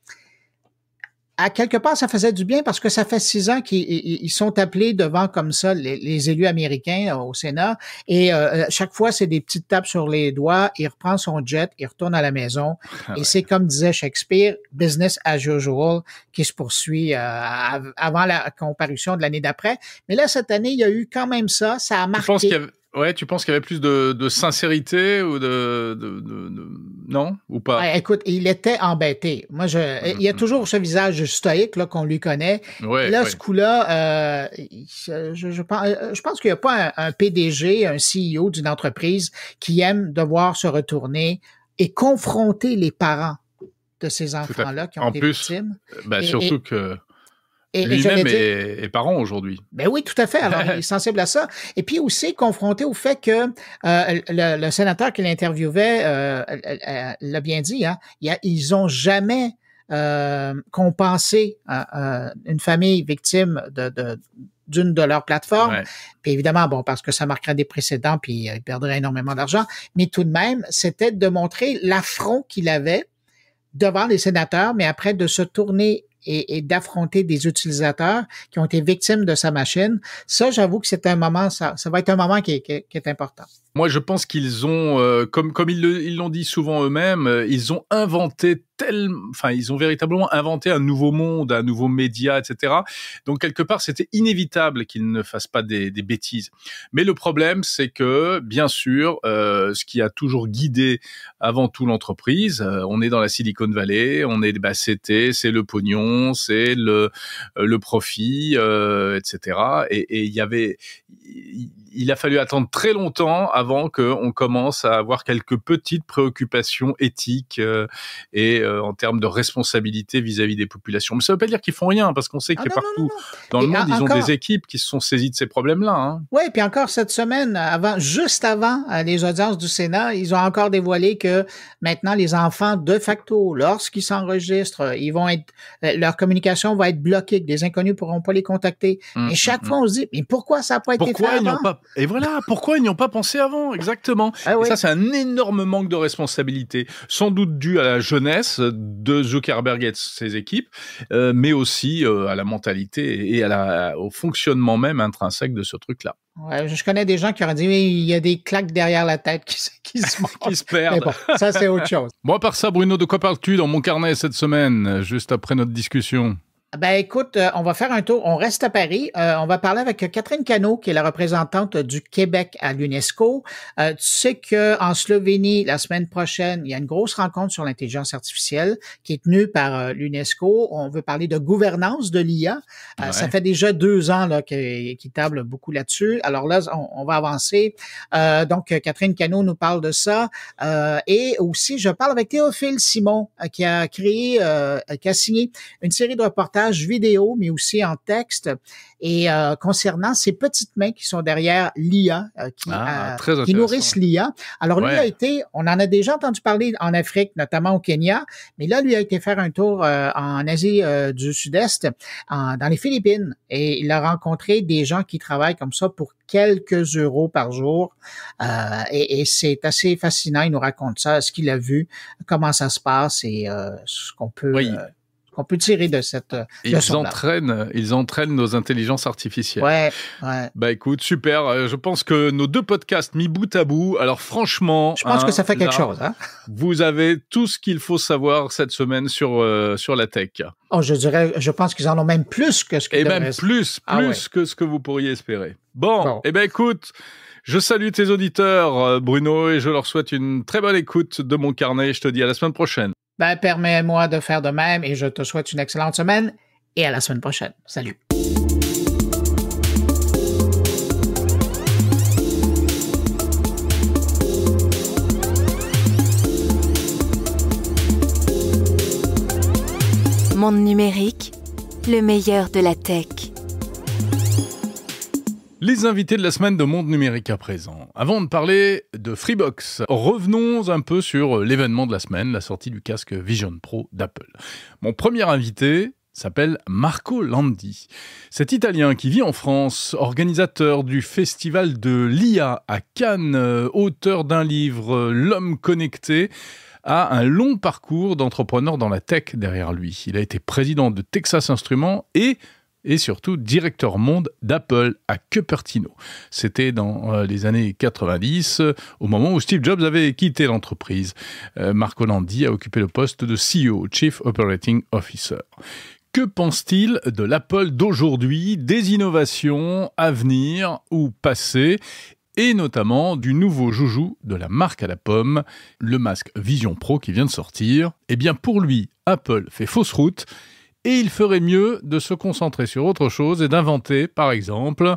à quelque part, ça faisait du bien parce que ça fait six ans qu'ils sont appelés devant comme ça les, élus américains euh, au Sénat. Et euh, euh, chaque fois, c'est des petites tapes sur les doigts. Il reprend son jet, il retourne à la maison. Ah Et c'est comme disait Shakespeare, business as usual qui se poursuit avant la comparution de l'année d'après. Mais là, cette année, il y a eu quand même ça. Ça a marqué. Ouais, tu penses qu'il y avait plus de, sincérité ou de, non ou pas Écoute, il était embêté. Moi, je, mm, il y a mm, toujours mm. ce visage stoïque là qu'on lui connaît. là, ce coup-là, euh, je, euh, je, pense, qu'il n'y a pas un, PDG, un CEO d'une entreprise qui aime devoir se retourner et confronter les parents de ces enfants-là qui ont en plus, euh, ben, surtout que et, lui et est, parent aujourd'hui. Ben oui, tout à fait. Alors, il est sensible à ça. Et puis aussi confronté au fait que euh, le, le, sénateur qu'il interviewait euh, l'a bien dit, hein, ils ont jamais euh, compensé euh, euh, une famille victime de, de d'une de leurs plateformes. Puis évidemment, bon, parce que ça marquerait des précédents, puis il perdrait énormément d'argent. Mais tout de même, c'était de montrer l'affront qu'il avait devant les sénateurs, mais après de se tourner et, d'affronter des utilisateurs qui ont été victimes de sa machine. Ça, j'avoue que c'est un moment, ça, ça va être un moment qui est important. Moi, je pense qu'ils ont, euh, comme, comme ils l'ont dit souvent eux-mêmes, euh, ils ont inventé tellement, enfin, ils ont véritablement inventé un nouveau monde, un nouveau média, etc. Donc, quelque part, c'était inévitable qu'ils ne fassent pas des, des, bêtises. Mais le problème, c'est que, bien sûr, euh, ce qui a toujours guidé avant tout l'entreprise, euh, on est dans la Silicon Valley, on est, bah, c'était, c'est le pognon, c'est le, le profit, etc. Et il y avait, il a fallu attendre très longtemps avant qu'on commence à avoir quelques petites préoccupations éthiques euh, et euh, en termes de responsabilité vis-à-vis des populations. Mais ça ne veut pas dire qu'ils font rien, parce qu'on sait ah que partout dans le monde, ils ont des équipes qui se sont saisies de ces problèmes-là. Hein. Oui, puis encore cette semaine, avant, juste avant euh, les audiences du Sénat, ils ont encore dévoilé que maintenant, les enfants, de facto, lorsqu'ils s'enregistrent, ils vont être, leur communication va être bloquée, que des inconnus pourront pas les contacter. Hum, et chaque hum, fois, hum. on se dit, mais pourquoi ça n'a pas été fait et voilà, pourquoi ils n'y ont pas pensé avant Exactement. Ah ça, c'est un énorme manque de responsabilité, sans doute dû à la jeunesse de Zuckerberg et de ses équipes, euh, mais aussi euh, à la mentalité et au fonctionnement même intrinsèque de ce truc-là. je connais des gens qui auraient dit il y a des claques derrière la tête qui, se, qui se perdent. Bon, ça, c'est autre chose. Moi, par ça, Bruno, de quoi parles-tu dans mon carnet cette semaine, juste après notre discussion ben écoute, euh, on va faire un tour. On reste à Paris. Euh, on va parler avec Catherine Cano, qui est la représentante du Québec à l'UNESCO. Euh, tu sais que en Slovénie, la semaine prochaine, il y a une grosse rencontre sur l'intelligence artificielle qui est tenue par l'UNESCO. On veut parler de gouvernance de l'IA. Ça fait déjà deux ans là qu'ils table beaucoup là-dessus. Alors là, on, va avancer. donc Catherine Cano nous parle de ça. et aussi, je parle avec Théophile Simon, qui a créé, qui a signé une série de reportages vidéo, mais aussi en texte. Et euh, concernant ces petites mains qui sont derrière l'IA, euh, qui, ah, euh, nourrissent l'IA. Alors, lui a été, on en a déjà entendu parler en Afrique, notamment au Kenya, mais là, lui a été faire un tour en Asie du Sud-Est, dans les Philippines, et il a rencontré des gens qui travaillent comme ça pour quelques euros par jour. et, c'est assez fascinant. Il nous raconte ça, ce qu'il a vu, comment ça se passe et ce qu'on peut qu'on peut tirer de cette. Euh, ils entraînent, ils entraînent nos intelligences artificielles. Ouais, ouais. Bah écoute, super. Euh, je pense que nos deux podcasts mis bout à bout. Alors franchement, je pense hein, que ça fait quelque chose. Hein vous avez tout ce qu'il faut savoir cette semaine sur euh, sur la tech. Oh, je dirais, je pense qu'ils en ont même plus que ce que. Et même plus, ah plus que ce que vous pourriez espérer. Bon, bon. Eh ben écoute. Je salue tes auditeurs, Bruno, et je leur souhaite une très bonne écoute de mon carnet. Je te dis à la semaine prochaine ben, permets-moi de faire de même et je te souhaite une excellente semaine et à la semaine prochaine. Salut. Monde numérique, le meilleur de la tech. Les invités de la semaine de Monde Numérique à présent. Avant de parler de Freebox, revenons un peu sur euh, l'événement de la semaine, la sortie du casque Vision Pro d'Apple. Mon premier invité s'appelle Marco Landi. Cet Italien qui vit en France, organisateur du festival de l'IA à Cannes, euh, auteur d'un livre euh, L'homme connecté, a un long parcours d'entrepreneur dans la tech derrière lui. Il a été président de Texas Instruments et et surtout directeur monde d'Apple à Cupertino. C'était dans euh, les années 90, euh, au moment où Steve Jobs avait quitté l'entreprise. Euh, Marco Landi a occupé le poste de CEO, Chief Operating Officer. Que pense-t-il de l'Apple d'aujourd'hui, des innovations à venir ou passées et notamment du nouveau joujou de la marque à la pomme, le masque Vision Pro qui vient de sortir. Eh bien pour lui, Apple fait fausse route et il ferait mieux de se concentrer sur autre chose et d'inventer, par exemple,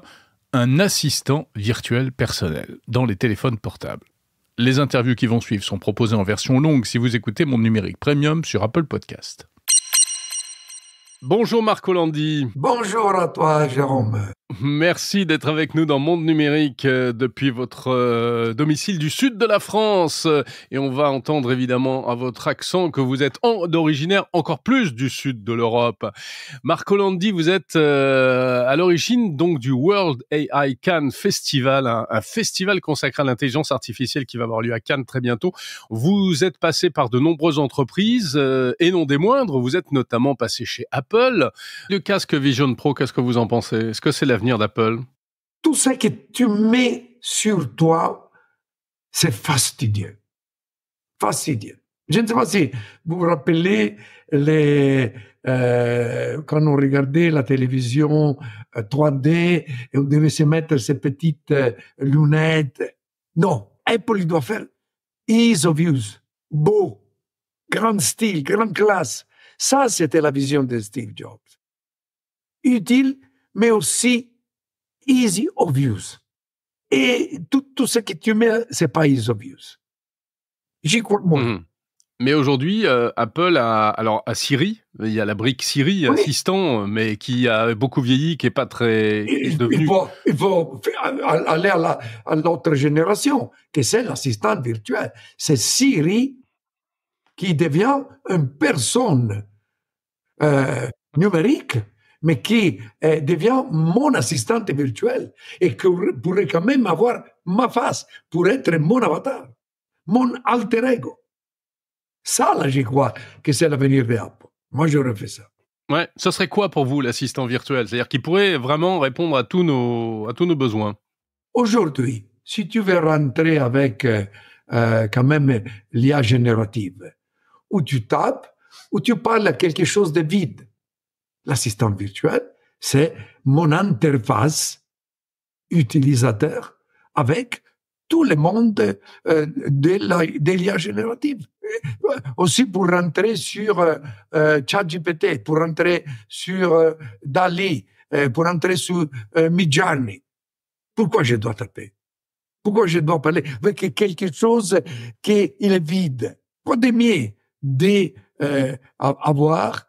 un assistant virtuel personnel dans les téléphones portables. Les interviews qui vont suivre sont proposées en version longue si vous écoutez mon numérique premium sur Apple Podcast. Bonjour Marco Landi. Bonjour à toi Jérôme. Merci d'être avec nous dans Monde Numérique euh, depuis votre euh, domicile du sud de la France. Et on va entendre évidemment à votre accent que vous êtes en, d'originaire encore plus du sud de l'Europe. Marc Landi, vous êtes euh, à l'origine donc du World AI Cannes Festival, un, festival consacré à l'intelligence artificielle qui va avoir lieu à Cannes très bientôt. Vous êtes passé par de nombreuses entreprises et non des moindres. Vous êtes notamment passé chez Apple. Le casque Vision Pro, qu'est-ce que vous en pensez Est-ce que c'est l'avenir d'Apple? Tout ce que tu mets sur toi, c'est fastidieux. Fastidieux. Je ne sais pas si vous vous rappelez les, euh, quand on regardait la télévision 3D euh, et on devait se mettre ces petites euh, lunettes. Non, Apple il doit faire ease of use, beau, grand style, grande classe. Ça, c'était la vision de Steve Jobs. Utile mais aussi easy obvious. Et tout, tout ce que tu mets, c'est pas easy obvious. J'y crois moins. Mhm. Mais aujourd'hui, euh, Apple a alors à Siri, il y a la brique Siri assistant, mais qui a beaucoup vieilli, qui est pas très il, faut, aller à l'autre génération, qui c'est l'assistant virtuel. C'est Siri qui devient une personne euh, numérique mais qui euh, devient mon assistante virtuelle et qui pourrait quand même avoir ma face pour être mon avatar, mon alter ego. Ça, là, j'y crois que c'est l'avenir de Apple. Moi, j'aurais fait ça. Ouais, ça serait quoi pour vous l'assistant virtuel C'est-à-dire qui pourrait vraiment répondre à tous nos, à tous nos besoins. Aujourd'hui, si tu veux rentrer avec euh, euh, quand même l'IA générative, où tu tapes, où tu parles à quelque chose de vide, L'assistant virtuel, c'est mon interface utilisateur avec tout le monde euh, de l'IA générative. Aussi pour rentrer sur euh, euh ChatGPT, pour rentrer sur euh, Dali, euh, pour rentrer sur Midjourney. Pourquoi je dois taper Pourquoi je dois parler avec quelque chose qui est vide Pas de mieux d'avoir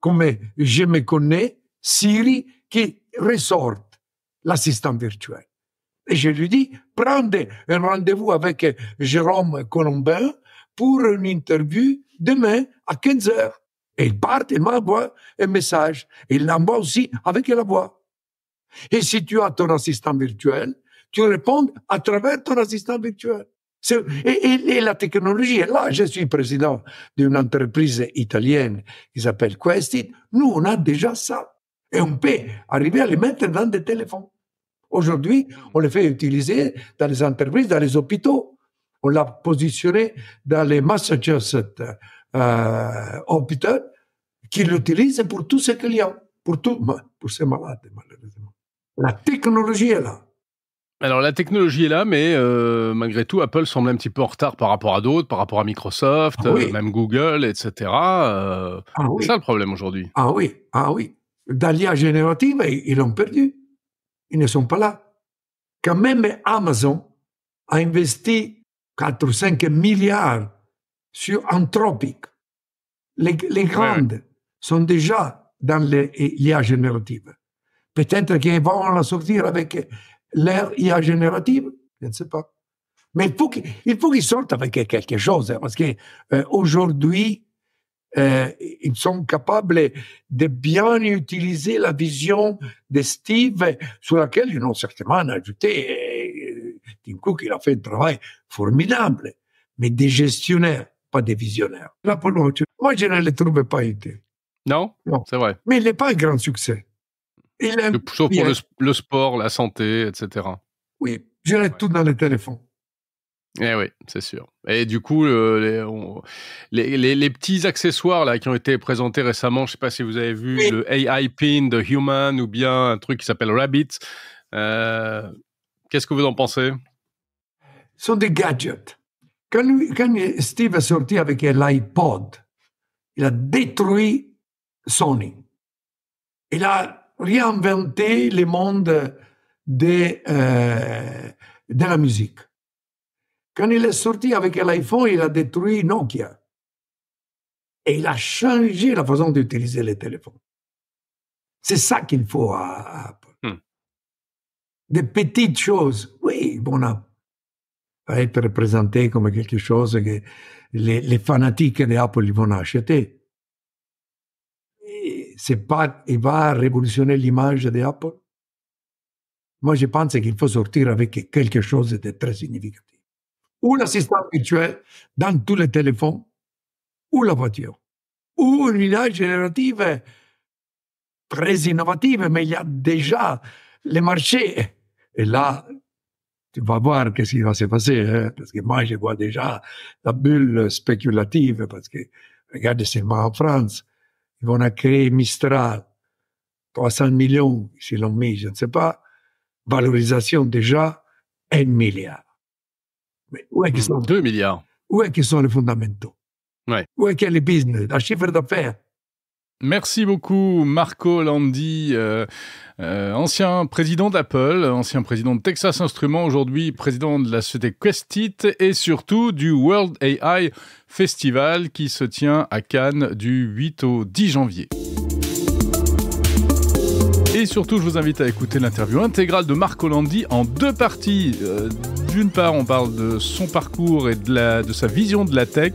comme Je me connais, Siri, qui ressort l'assistant virtuel. Et je lui dis, prends un rendez-vous avec Jérôme Colombin pour une interview demain à 15 heures. Et il part et m'envoie un message. il l'envoie aussi avec la voix. Et si tu as ton assistant virtuel, tu réponds à travers ton assistant virtuel. Et, e, e, e la technologie là. Je suis président d'une entreprise italienne qui s'appelle Questit. Nous, on a déjà ça. Et on peut arriver à les mettre dans des téléphones. Aujourd'hui, on les fait utiliser dans les entreprises, dans les hôpitaux. On l'a positionné dans les Massachusetts euh, hôpitaux qui l'utilisent pour tous ses clients, pour, tout, pour ses malades, malheureusement. La technologie est là. Alors la technologie est là, mais euh, malgré tout, Apple semble un petit peu en retard par rapport à d'autres, par rapport à Microsoft, ah euh, même Google, etc. Euh, ah c'est ça le problème aujourd'hui. Ah oui, ah oui. Dans l'IA générative, ils l'ont perdu. Ils ne sont pas là. Quand même Amazon a investi 4 ou 5 milliards sur Anthropic. Les, grandes sont déjà dans l'IA générative. Peut-être qu'ils vont la sortir avec l'ère IA générative Je ne sais pas. Mais il faut qu'ils sortent avec quelque chose, hein, parce qu'aujourd'hui, euh, euh, ils sont capables de bien utiliser la vision de Steve, sur laquelle ils ont certainement ajouté. Euh, Tim Cook, il a fait un travail formidable, mais des gestionnaires, pas des visionnaires. Là, moi, je ne les trouve pas utile. Non, non. c'est vrai. Mais il n'est pas un grand succès. Sauf pour euh le, sport, la santé, etc. Oui, j'irai tout dans les téléphones. Eh oui, c'est sûr. Et du coup, les, petits accessoires là qui ont été présentés récemment, je sais pas si vous avez vu le AI pin de Human ou bien un truc qui s'appelle Rabbit. Euh, qu'est-ce que vous en pensez Ce sont des gadgets. Quand, quand Steve est sorti avec l'iPod, il a détruit Sony. Il a réinventer le monde de, euh, de la musique. Quand il est sorti avec l'iPhone, il a détruit Nokia. Et il a changé la façon d'utiliser les téléphones. C'est ça qu'il faut à Apple. Hmm. Des petites choses. Oui, bon, À être présenté comme quelque chose que les, les fanatiques d'Apple vont acheter c'est pas, il va e révolutionner l'image d'Apple. Moi, je pense qu'il faut sortir avec quelque chose de très significatif. Ou l'assistant virtuel dans tous les téléphones, ou la voiture, ou une image générative très innovative, mais il y a déjà les marchés. Et là, tu vas voir qu'est-ce qui va se passer, hein, parce que moi, je vois déjà la bulle spéculative, parce que regarde seulement en France, ils vont créer Mistral. 300 millions, si l'on met, je ne sais pas. Valorisation déjà, 1 milliard. Mais où est qu'ils sont 2 milliards. Où est qu'ils sont les fondamentaux? Où est qu'il y les business, la chiffre d'affaires Merci beaucoup Marco Landi, euh, euh, ancien président d'Apple, ancien président de Texas Instruments, aujourd'hui président de la société Questit et surtout du World AI Festival qui se tient à Cannes du 8 au 10 janvier. Et surtout, je vous invite à écouter l'interview intégrale de Marco Landi en deux parties. Euh, d'une part, on parle de son parcours et de, la, de sa vision de la tech,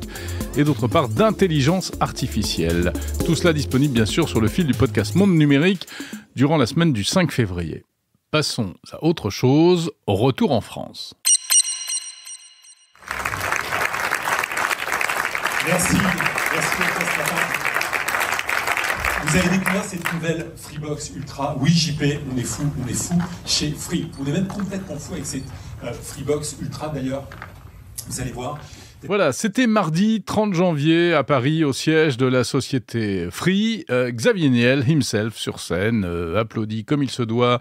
et d'autre part, d'intelligence artificielle. Tout cela disponible bien sûr sur le fil du podcast Monde Numérique durant la semaine du 5 février. Passons à autre chose, retour en France. Merci, merci Vous avez découvert cette nouvelle Freebox Ultra. Oui, JP, on est fou, on est fou chez Free. Vous est même complètement fou avec cette euh, Freebox Ultra d'ailleurs. Vous allez voir. Voilà, c'était mardi 30 janvier à Paris au siège de la société Free. Euh, Xavier Niel himself sur scène, euh, applaudit applaudi comme il se doit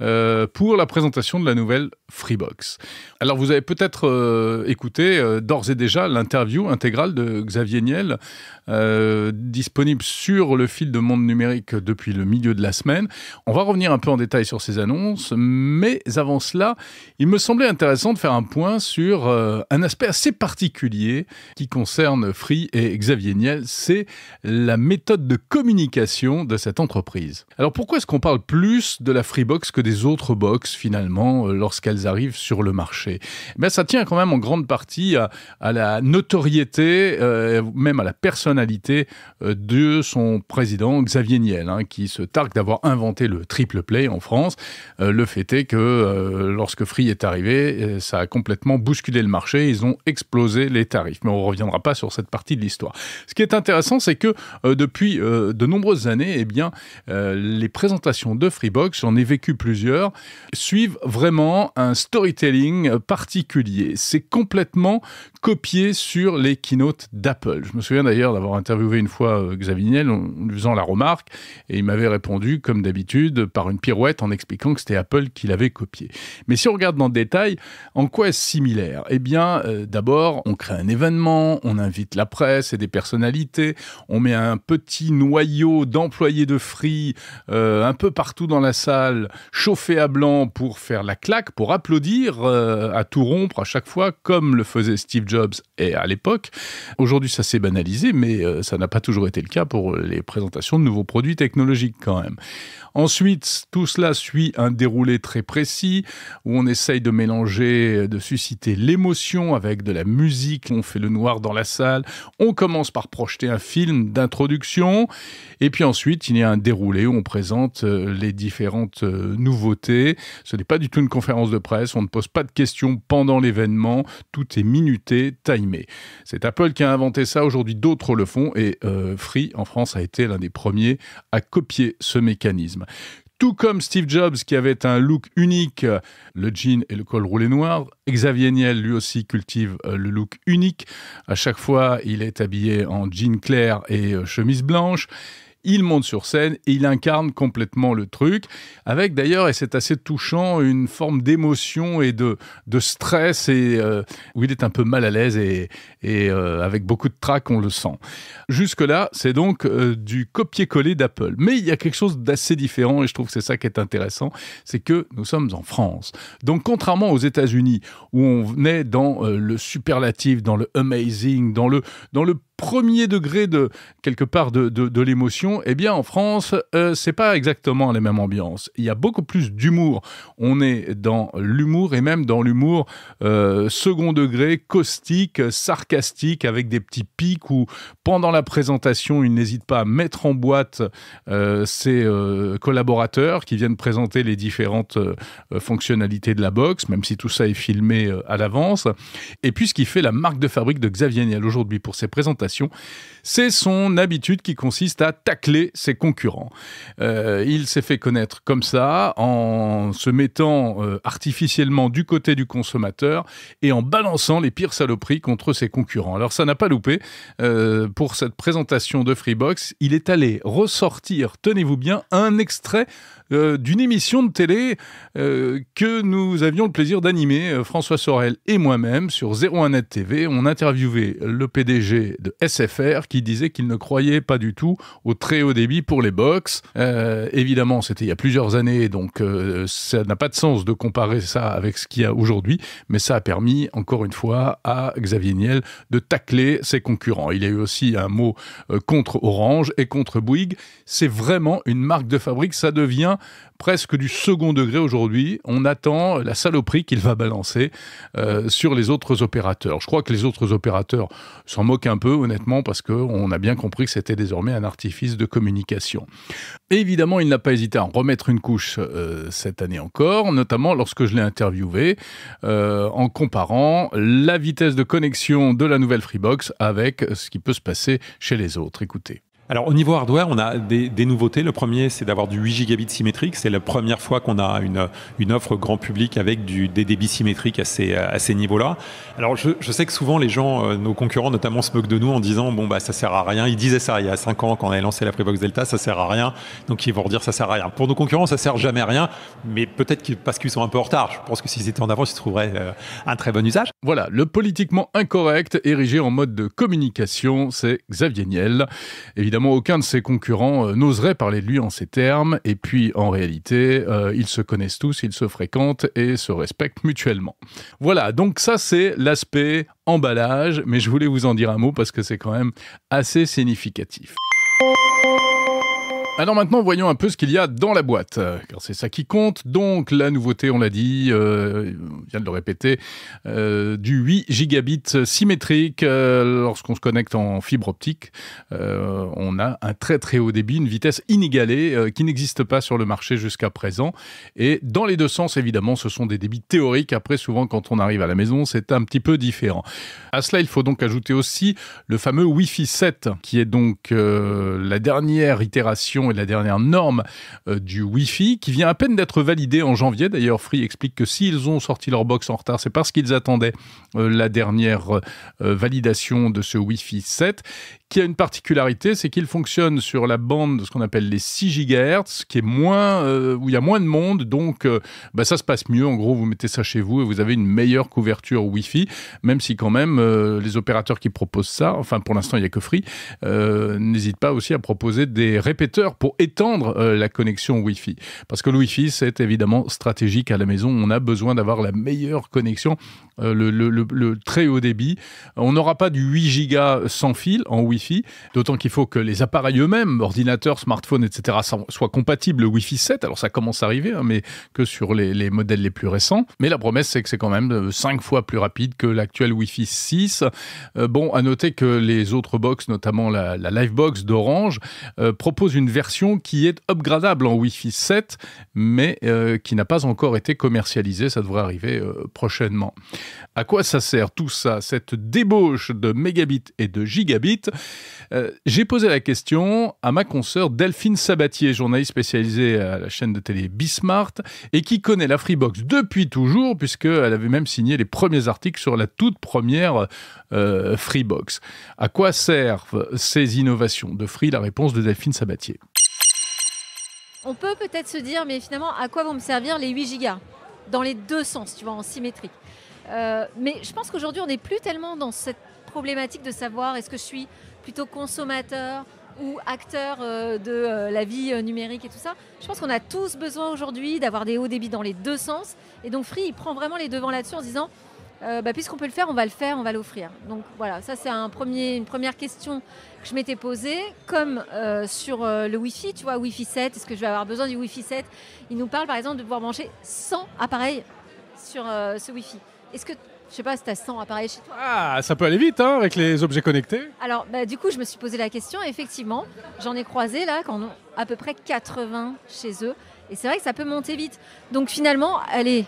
euh, pour la présentation de la nouvelle Freebox. Alors vous avez peut-être euh, écouté euh, d'ores et déjà l'interview intégrale de Xavier Niel, disponible sur le fil de Monde Numérique depuis le milieu de la semaine. On va revenir un peu en détail sur ces annonces, mais avant cela, il me semblait intéressant de faire un point sur un aspect assez particulier qui concerne Free et Xavier Niel, c'est la méthode de communication de cette entreprise. Alors pourquoi est-ce qu'on parle plus de la Freebox que des autres box finalement euh, lorsqu'elles arrivent sur le marché. Mais eh ben, ça tient quand même en grande partie à, la notoriété, euh, même à la personnalité euh, de son président Xavier Niel, hein, qui se targue d'avoir inventé le triple play en France. le fait est que lorsque Free est arrivé, ça a complètement bousculé le marché, ils ont explosé les tarifs. Mais on ne reviendra pas sur cette partie de l'histoire. Ce qui est intéressant, c'est que depuis de nombreuses années, eh bien, les présentations de Freebox, j'en ai vécu plus suivent vraiment un storytelling particulier. C'est complètement copié sur les keynotes d'Apple. Je me souviens d'ailleurs d'avoir interviewé une fois euh, Xavier Niel en lui faisant la remarque, et il m'avait répondu, comme d'habitude, par une pirouette en expliquant que c'était Apple qui l'avait copié. Mais si on regarde dans le détail, en quoi est-ce similaire Eh bien, euh, d'abord, on crée un événement, on invite la presse et des personnalités, on met un petit noyau d'employés de Free euh, un peu partout dans la salle, chauffer à blanc pour faire la claque, pour applaudir, euh, à tout rompre à chaque fois, comme le faisait Steve Jobs et à l'époque. Aujourd'hui, ça s'est banalisé, mais euh, ça n'a pas toujours été le cas pour les présentations de nouveaux produits technologiques quand même. Ensuite, tout cela suit un déroulé très précis où on essaye de mélanger, euh, de susciter l'émotion avec de la musique. On fait le noir dans la salle. On commence par projeter un film d'introduction. Et puis ensuite, il y a un déroulé où on présente les différentes nouvelles ce n'est pas du tout une conférence de presse. On ne pose pas de questions pendant l'événement. Tout est minuté, timé. C'est Apple qui a inventé ça. Aujourd'hui, d'autres le font. Et euh, Free, en France, a été l'un des premiers à copier ce mécanisme. Tout comme Steve Jobs qui avait un look unique, le jean et le col roulé noir, Xavier Niel lui aussi cultive euh, le look unique. À chaque fois, il est habillé en jean clair et euh, chemise blanche il monte sur scène et il incarne complètement le truc, avec d'ailleurs, et c'est assez touchant, une forme d'émotion et de, de stress, et euh, où il est un peu mal à l'aise et, et euh, avec beaucoup de trac, on le sent. Jusque-là, c'est donc euh, du copier-coller d'Apple. Mais il y a quelque chose d'assez différent, et je trouve que c'est ça qui est intéressant, c'est que nous sommes en France. Donc contrairement aux États-Unis, où on venait dans le superlatif, dans le amazing, dans le, dans le premier degré de quelque part de, de, l'émotion, eh bien en France, euh, c'est pas exactement les mêmes ambiances Il y a beaucoup plus d'humour. On est dans l'humour et même dans l'humour euh, second degré, caustique, sarcastique, avec des petits pics où pendant la présentation, il n'hésite pas à mettre en boîte ses euh, collaborateurs qui viennent présenter les différentes fonctionnalités de la box, même si tout ça est filmé à l'avance. Et puis ce qui fait la marque de fabrique de Xavier Niel aujourd'hui pour ses présentations c'est son habitude qui consiste à tacler ses concurrents. Euh, il s'est fait connaître comme ça, en se mettant euh, artificiellement du côté du consommateur et en balançant les pires saloperies contre ses concurrents. Alors ça n'a pas loupé. Euh, pour cette présentation de Freebox, il est allé ressortir, tenez-vous bien, un extrait euh, d'une émission de télé euh, que nous avions le plaisir d'animer, euh, François Sorel et moi-même, sur 01net TV. On interviewait le PDG de SFR qui disait qu'il ne croyait pas du tout au très haut débit pour les box. évidemment, c'était il y a plusieurs années, donc ça n'a pas de sens de comparer ça avec ce qu'il y a aujourd'hui, mais ça a permis, encore une fois, à Xavier Niel de tacler ses concurrents. Il y a eu aussi un mot contre Orange et contre Bouygues. C'est vraiment une marque de fabrique, ça devient presque du second degré aujourd'hui. On attend la saloperie qu'il va balancer euh, sur les autres opérateurs. Je crois que les autres opérateurs s'en moquent un peu, honnêtement, parce qu'on a bien compris que c'était désormais un artifice de communication. Et évidemment, il n'a pas hésité à en remettre une couche euh, cette année encore, notamment lorsque je l'ai interviewé, euh, en comparant la vitesse de connexion de la nouvelle Freebox avec ce qui peut se passer chez les autres. Écoutez alors au niveau hardware, on a des, nouveautés. Le premier, c'est d'avoir du 8 gigabits symétrique. C'est la première fois qu'on a une, une, offre grand public avec du, des débits symétriques à ces, à ces niveaux-là. Alors je, sais que souvent les gens, euh, nos concurrents notamment, se moquent de nous en disant bon bah ça sert à rien. Ils disaient ça il y a cinq ans quand on a lancé la Prevox Delta, ça sert à rien. Donc ils vont redire ça sert à rien. Pour nos concurrents, ça sert jamais à rien, mais peut-être parce qu'ils sont un peu en retard. Je pense que s'ils étaient en avance, ils trouveraient euh, un très bon usage. Voilà, le politiquement incorrect érigé en mode de communication, c'est Xavier Niel. Évidemment aucun de ses concurrents euh, n'oserait parler de lui en ces termes. Et puis, en réalité, euh, ils se connaissent tous, ils se fréquentent et se respectent mutuellement. Voilà, donc ça, c'est l'aspect emballage. Mais je voulais vous en dire un mot parce que c'est quand même assez significatif. Alors maintenant, voyons un peu ce qu'il y a dans la boîte, car c'est ça qui compte. Donc la nouveauté, on l'a dit, euh, on vient de le répéter, euh, du 8 gigabits symétrique. Euh, lorsqu'on se connecte en fibre optique, on a un très très haut débit, une vitesse inégalée qui n'existe pas sur le marché jusqu'à présent. Et dans les deux sens, évidemment, ce sont des débits théoriques. Après, souvent, quand on arrive à la maison, c'est un petit peu différent. À cela, il faut donc ajouter aussi le fameux Wi-Fi 7, qui est donc la dernière itération et la dernière norme euh, du Wi-Fi, qui vient à peine d'être validée en janvier. D'ailleurs, Free explique que s'ils ont sorti leur box en retard, c'est parce qu'ils attendaient euh, la dernière euh, validation de ce Wi-Fi 7, qui a une particularité, c'est qu'il fonctionne sur la bande de ce qu'on appelle les 6 GHz, qui est moins, où il y a moins de monde, donc bah, ça se passe mieux. En gros, vous mettez ça chez vous et vous avez une meilleure couverture Wi-Fi, même si quand même les opérateurs qui proposent ça, enfin pour l'instant il n'y a que Free, n'hésitent pas aussi à proposer des répéteurs pour étendre euh, la connexion Wi-Fi. Parce que le Wi-Fi, c'est évidemment stratégique à la maison. On a besoin d'avoir la meilleure connexion, euh, le, très haut débit. On n'aura pas du 8 Giga sans fil en Wi-Fi, d'autant qu'il faut que les appareils eux-mêmes, ordinateurs, smartphones, etc., soient compatibles Wi-Fi 7. Alors ça commence à arriver, hein, mais que sur les, modèles les plus récents. Mais la promesse, c'est que c'est quand même 5 euh, fois plus rapide que l'actuel Wi-Fi 6. bon, à noter que les autres box, notamment la, la Livebox d'Orange, propose une version version qui est upgradable en Wi-Fi 7, mais euh, qui n'a pas encore été commercialisée. Ça devrait arriver euh, prochainement. À quoi ça sert tout ça, cette débauche de mégabits et de gigabits euh, J'ai posé la question à ma consoeur Delphine Sabatier, journaliste spécialisée à la chaîne de télé Bismart et qui connaît la Freebox depuis toujours, puisqu'elle avait même signé les premiers articles sur la toute première Freebox. À quoi servent ces innovations de Free La réponse de Delphine Sabatier on peut peut-être se dire, mais finalement, à quoi vont me servir les 8 gigas Dans les deux sens, tu vois, en symétrique euh, mais je pense qu'aujourd'hui, on n'est plus tellement dans cette problématique de savoir est-ce que je suis plutôt consommateur ou acteur euh, de euh, la vie numérique et tout ça. Je pense qu'on a tous besoin aujourd'hui d'avoir des hauts débits dans les deux sens. Et donc Free, il prend vraiment les devants là-dessus en disant euh, bah, puisqu'on peut le faire, on va le faire, on va l'offrir. Donc voilà, ça c'est une première question que je m'étais posée. Comme euh, sur euh, le Wi-Fi, tu vois, Wi-Fi 7, est-ce que je vais avoir besoin du Wi-Fi 7 Il nous parle par exemple de pouvoir manger 100 appareils sur ce Wi-Fi. Est-ce que je sais pas si tu as 100 appareils chez toi. Ah, ça peut aller vite hein, avec les objets connectés. Alors, bah, du coup, je me suis posé la question. effectivement, j'en ai croisé là, quand ont à peu près 80 chez eux. Et c'est vrai que ça peut monter vite. Donc finalement, allez,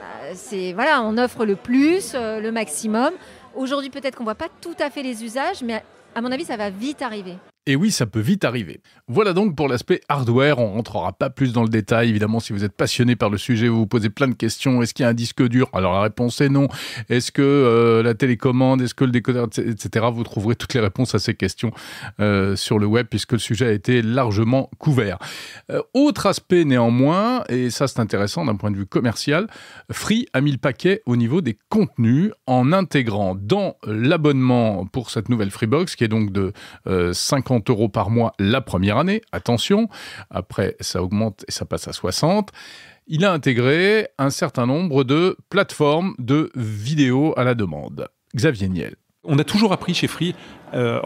euh, c'est voilà, on offre le plus, euh, le maximum. Aujourd'hui, peut-être qu'on voit pas tout à fait les usages, mais à mon avis, ça va vite arriver. Et oui, ça peut vite arriver. Voilà donc pour l'aspect hardware, on rentrera pas plus dans le détail. Évidemment, si vous êtes passionné par le sujet, vous vous posez plein de questions. Est-ce qu'il y a un disque dur Alors la réponse est non. Est-ce que euh, la télécommande, est-ce que le décodeur, etc. Vous trouverez toutes les réponses à ces questions euh, sur le web puisque le sujet a été largement couvert. Euh, autre aspect néanmoins, et ça c'est intéressant d'un point de vue commercial, Free a mis le paquet au niveau des contenus en intégrant dans l'abonnement pour cette nouvelle Freebox qui est donc de 50 euros par mois la première année, attention, après ça augmente et ça passe à 60 il a intégré un certain nombre de plateformes de vidéos à la demande. Xavier Niel. On a toujours appris chez Free, euh,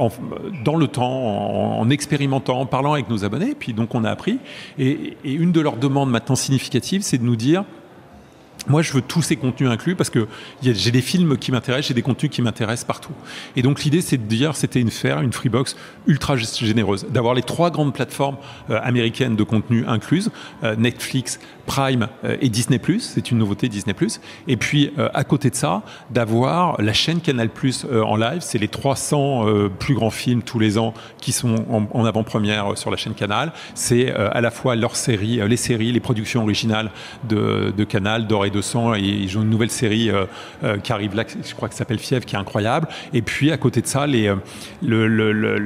dans le temps, en, expérimentant, en parlant avec nos abonnés, puis donc on a appris. Et, une de leurs demandes maintenant significative, c'est de nous dire moi, je veux tous ces contenus inclus parce que j'ai des films qui m'intéressent, j'ai des contenus qui m'intéressent partout. Et donc, l'idée, c'est de c'était une faire, une Freebox ultra généreuse, d'avoir les trois grandes plateformes euh, américaines de contenu incluses, euh, Netflix, Prime euh, et Disney+, c'est une nouveauté Disney+. Et puis, à côté de ça, d'avoir la chaîne Canal+, en live, c'est les 300 plus grands films tous les ans qui sont en, avant-première sur la chaîne Canal. C'est à la fois leurs séries, les séries, les productions originales de, de Canal, d'or et de 200 et ils ont une nouvelle série euh, euh, qui arrive là, je crois que ça s'appelle Fièvre, qui est incroyable. Et puis à côté de ça, les, euh,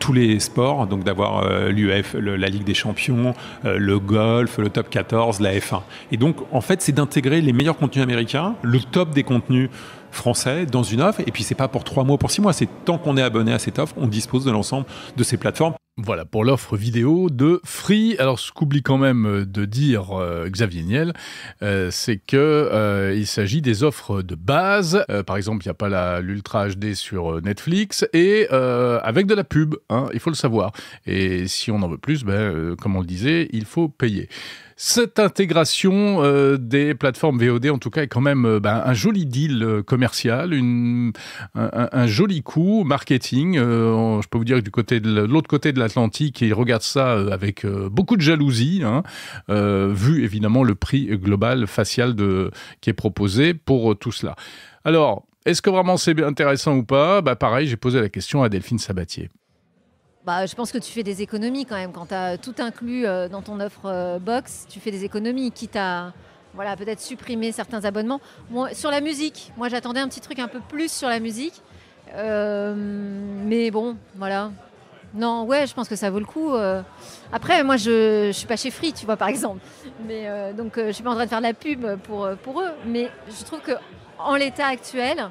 tous les sports, donc d'avoir l'UEF, la Ligue des Champions, le golf, le top 14, la F1. Et donc en fait, c'est d'intégrer les meilleurs contenus américains, le top des contenus français dans une offre. Et puis, c'est pas pour trois mois, pour six mois. C'est tant qu'on est abonné à cette offre, on dispose de l'ensemble de ces plateformes. Voilà pour l'offre vidéo de Free. Alors, ce qu'oublie quand même euh, de dire euh, Xavier Niel, euh, c'est que il s'agit des offres de base. par exemple, il n'y a pas l'Ultra HD sur Netflix et avec de la pub. Hein, il faut le savoir. Et si on en veut plus, ben, comme on le disait, il faut payer. Cette intégration euh, des plateformes VOD, en tout cas, est quand même euh, ben, un joli deal euh, commercial, un, joli coup marketing. je peux vous dire que du côté de l'autre côté de l'Atlantique, ils regardent ça avec beaucoup de jalousie, hein. vu évidemment le prix global facial de, qui est proposé pour tout cela. Alors, est-ce que vraiment c'est intéressant ou pas bah, Pareil, j'ai posé la question à Delphine Sabatier. Bah, je pense que tu fais des économies quand même. Quand tu as tout inclus euh, dans ton offre euh, box, tu fais des économies, quitte à voilà, peut-être supprimer certains abonnements. sur la musique, moi j'attendais un petit truc un peu plus sur la musique. Euh, mais bon, voilà. Non, ouais, je pense que ça vaut le coup. Après, moi, je ne suis pas chez Free, tu vois, par exemple. Mais, donc, je ne suis pas en train de faire de la pub pour, pour eux. Mais je trouve que en l'état actuel,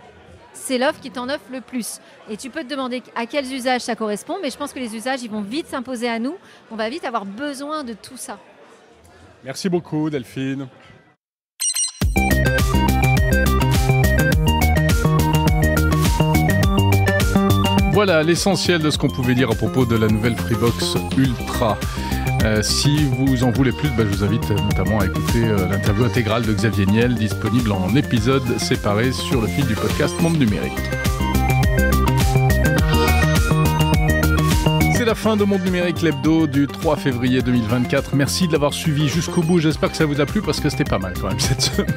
c'est l'offre qui t'en offre le plus. Et tu peux te demander à quels usages ça correspond, mais je pense que les usages, ils vont vite s'imposer à nous. On va vite avoir besoin de tout ça. Merci beaucoup, Delphine. Voilà l'essentiel de ce qu'on pouvait dire à propos de la nouvelle Freebox Ultra. Euh, si vous en voulez plus, bah, je vous invite notamment à écouter euh, l'interview intégrale de Xavier Niel, disponible en épisode séparé sur le fil du podcast Monde Numérique. C'est la fin de Monde Numérique, l'hebdo du 3 février 2024. Merci de l'avoir suivi jusqu'au bout. J'espère que ça vous a plu parce que c'était pas mal quand même cette semaine.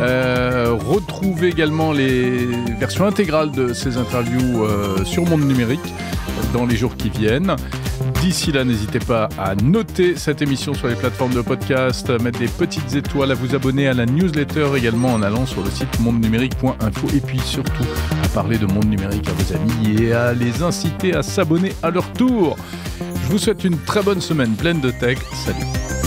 Euh, retrouvez également les versions intégrales de ces interviews sur Monde Numérique dans les jours qui viennent. D'ici là, n'hésitez pas à noter cette émission sur les plateformes de podcast, mettre des petites étoiles, à vous abonner à la newsletter également en allant sur le site mondenumérique.info et puis surtout à parler de monde numérique à vos amis et à les inciter à s'abonner à leur tour. Je vous souhaite une très bonne semaine pleine de tech. Salut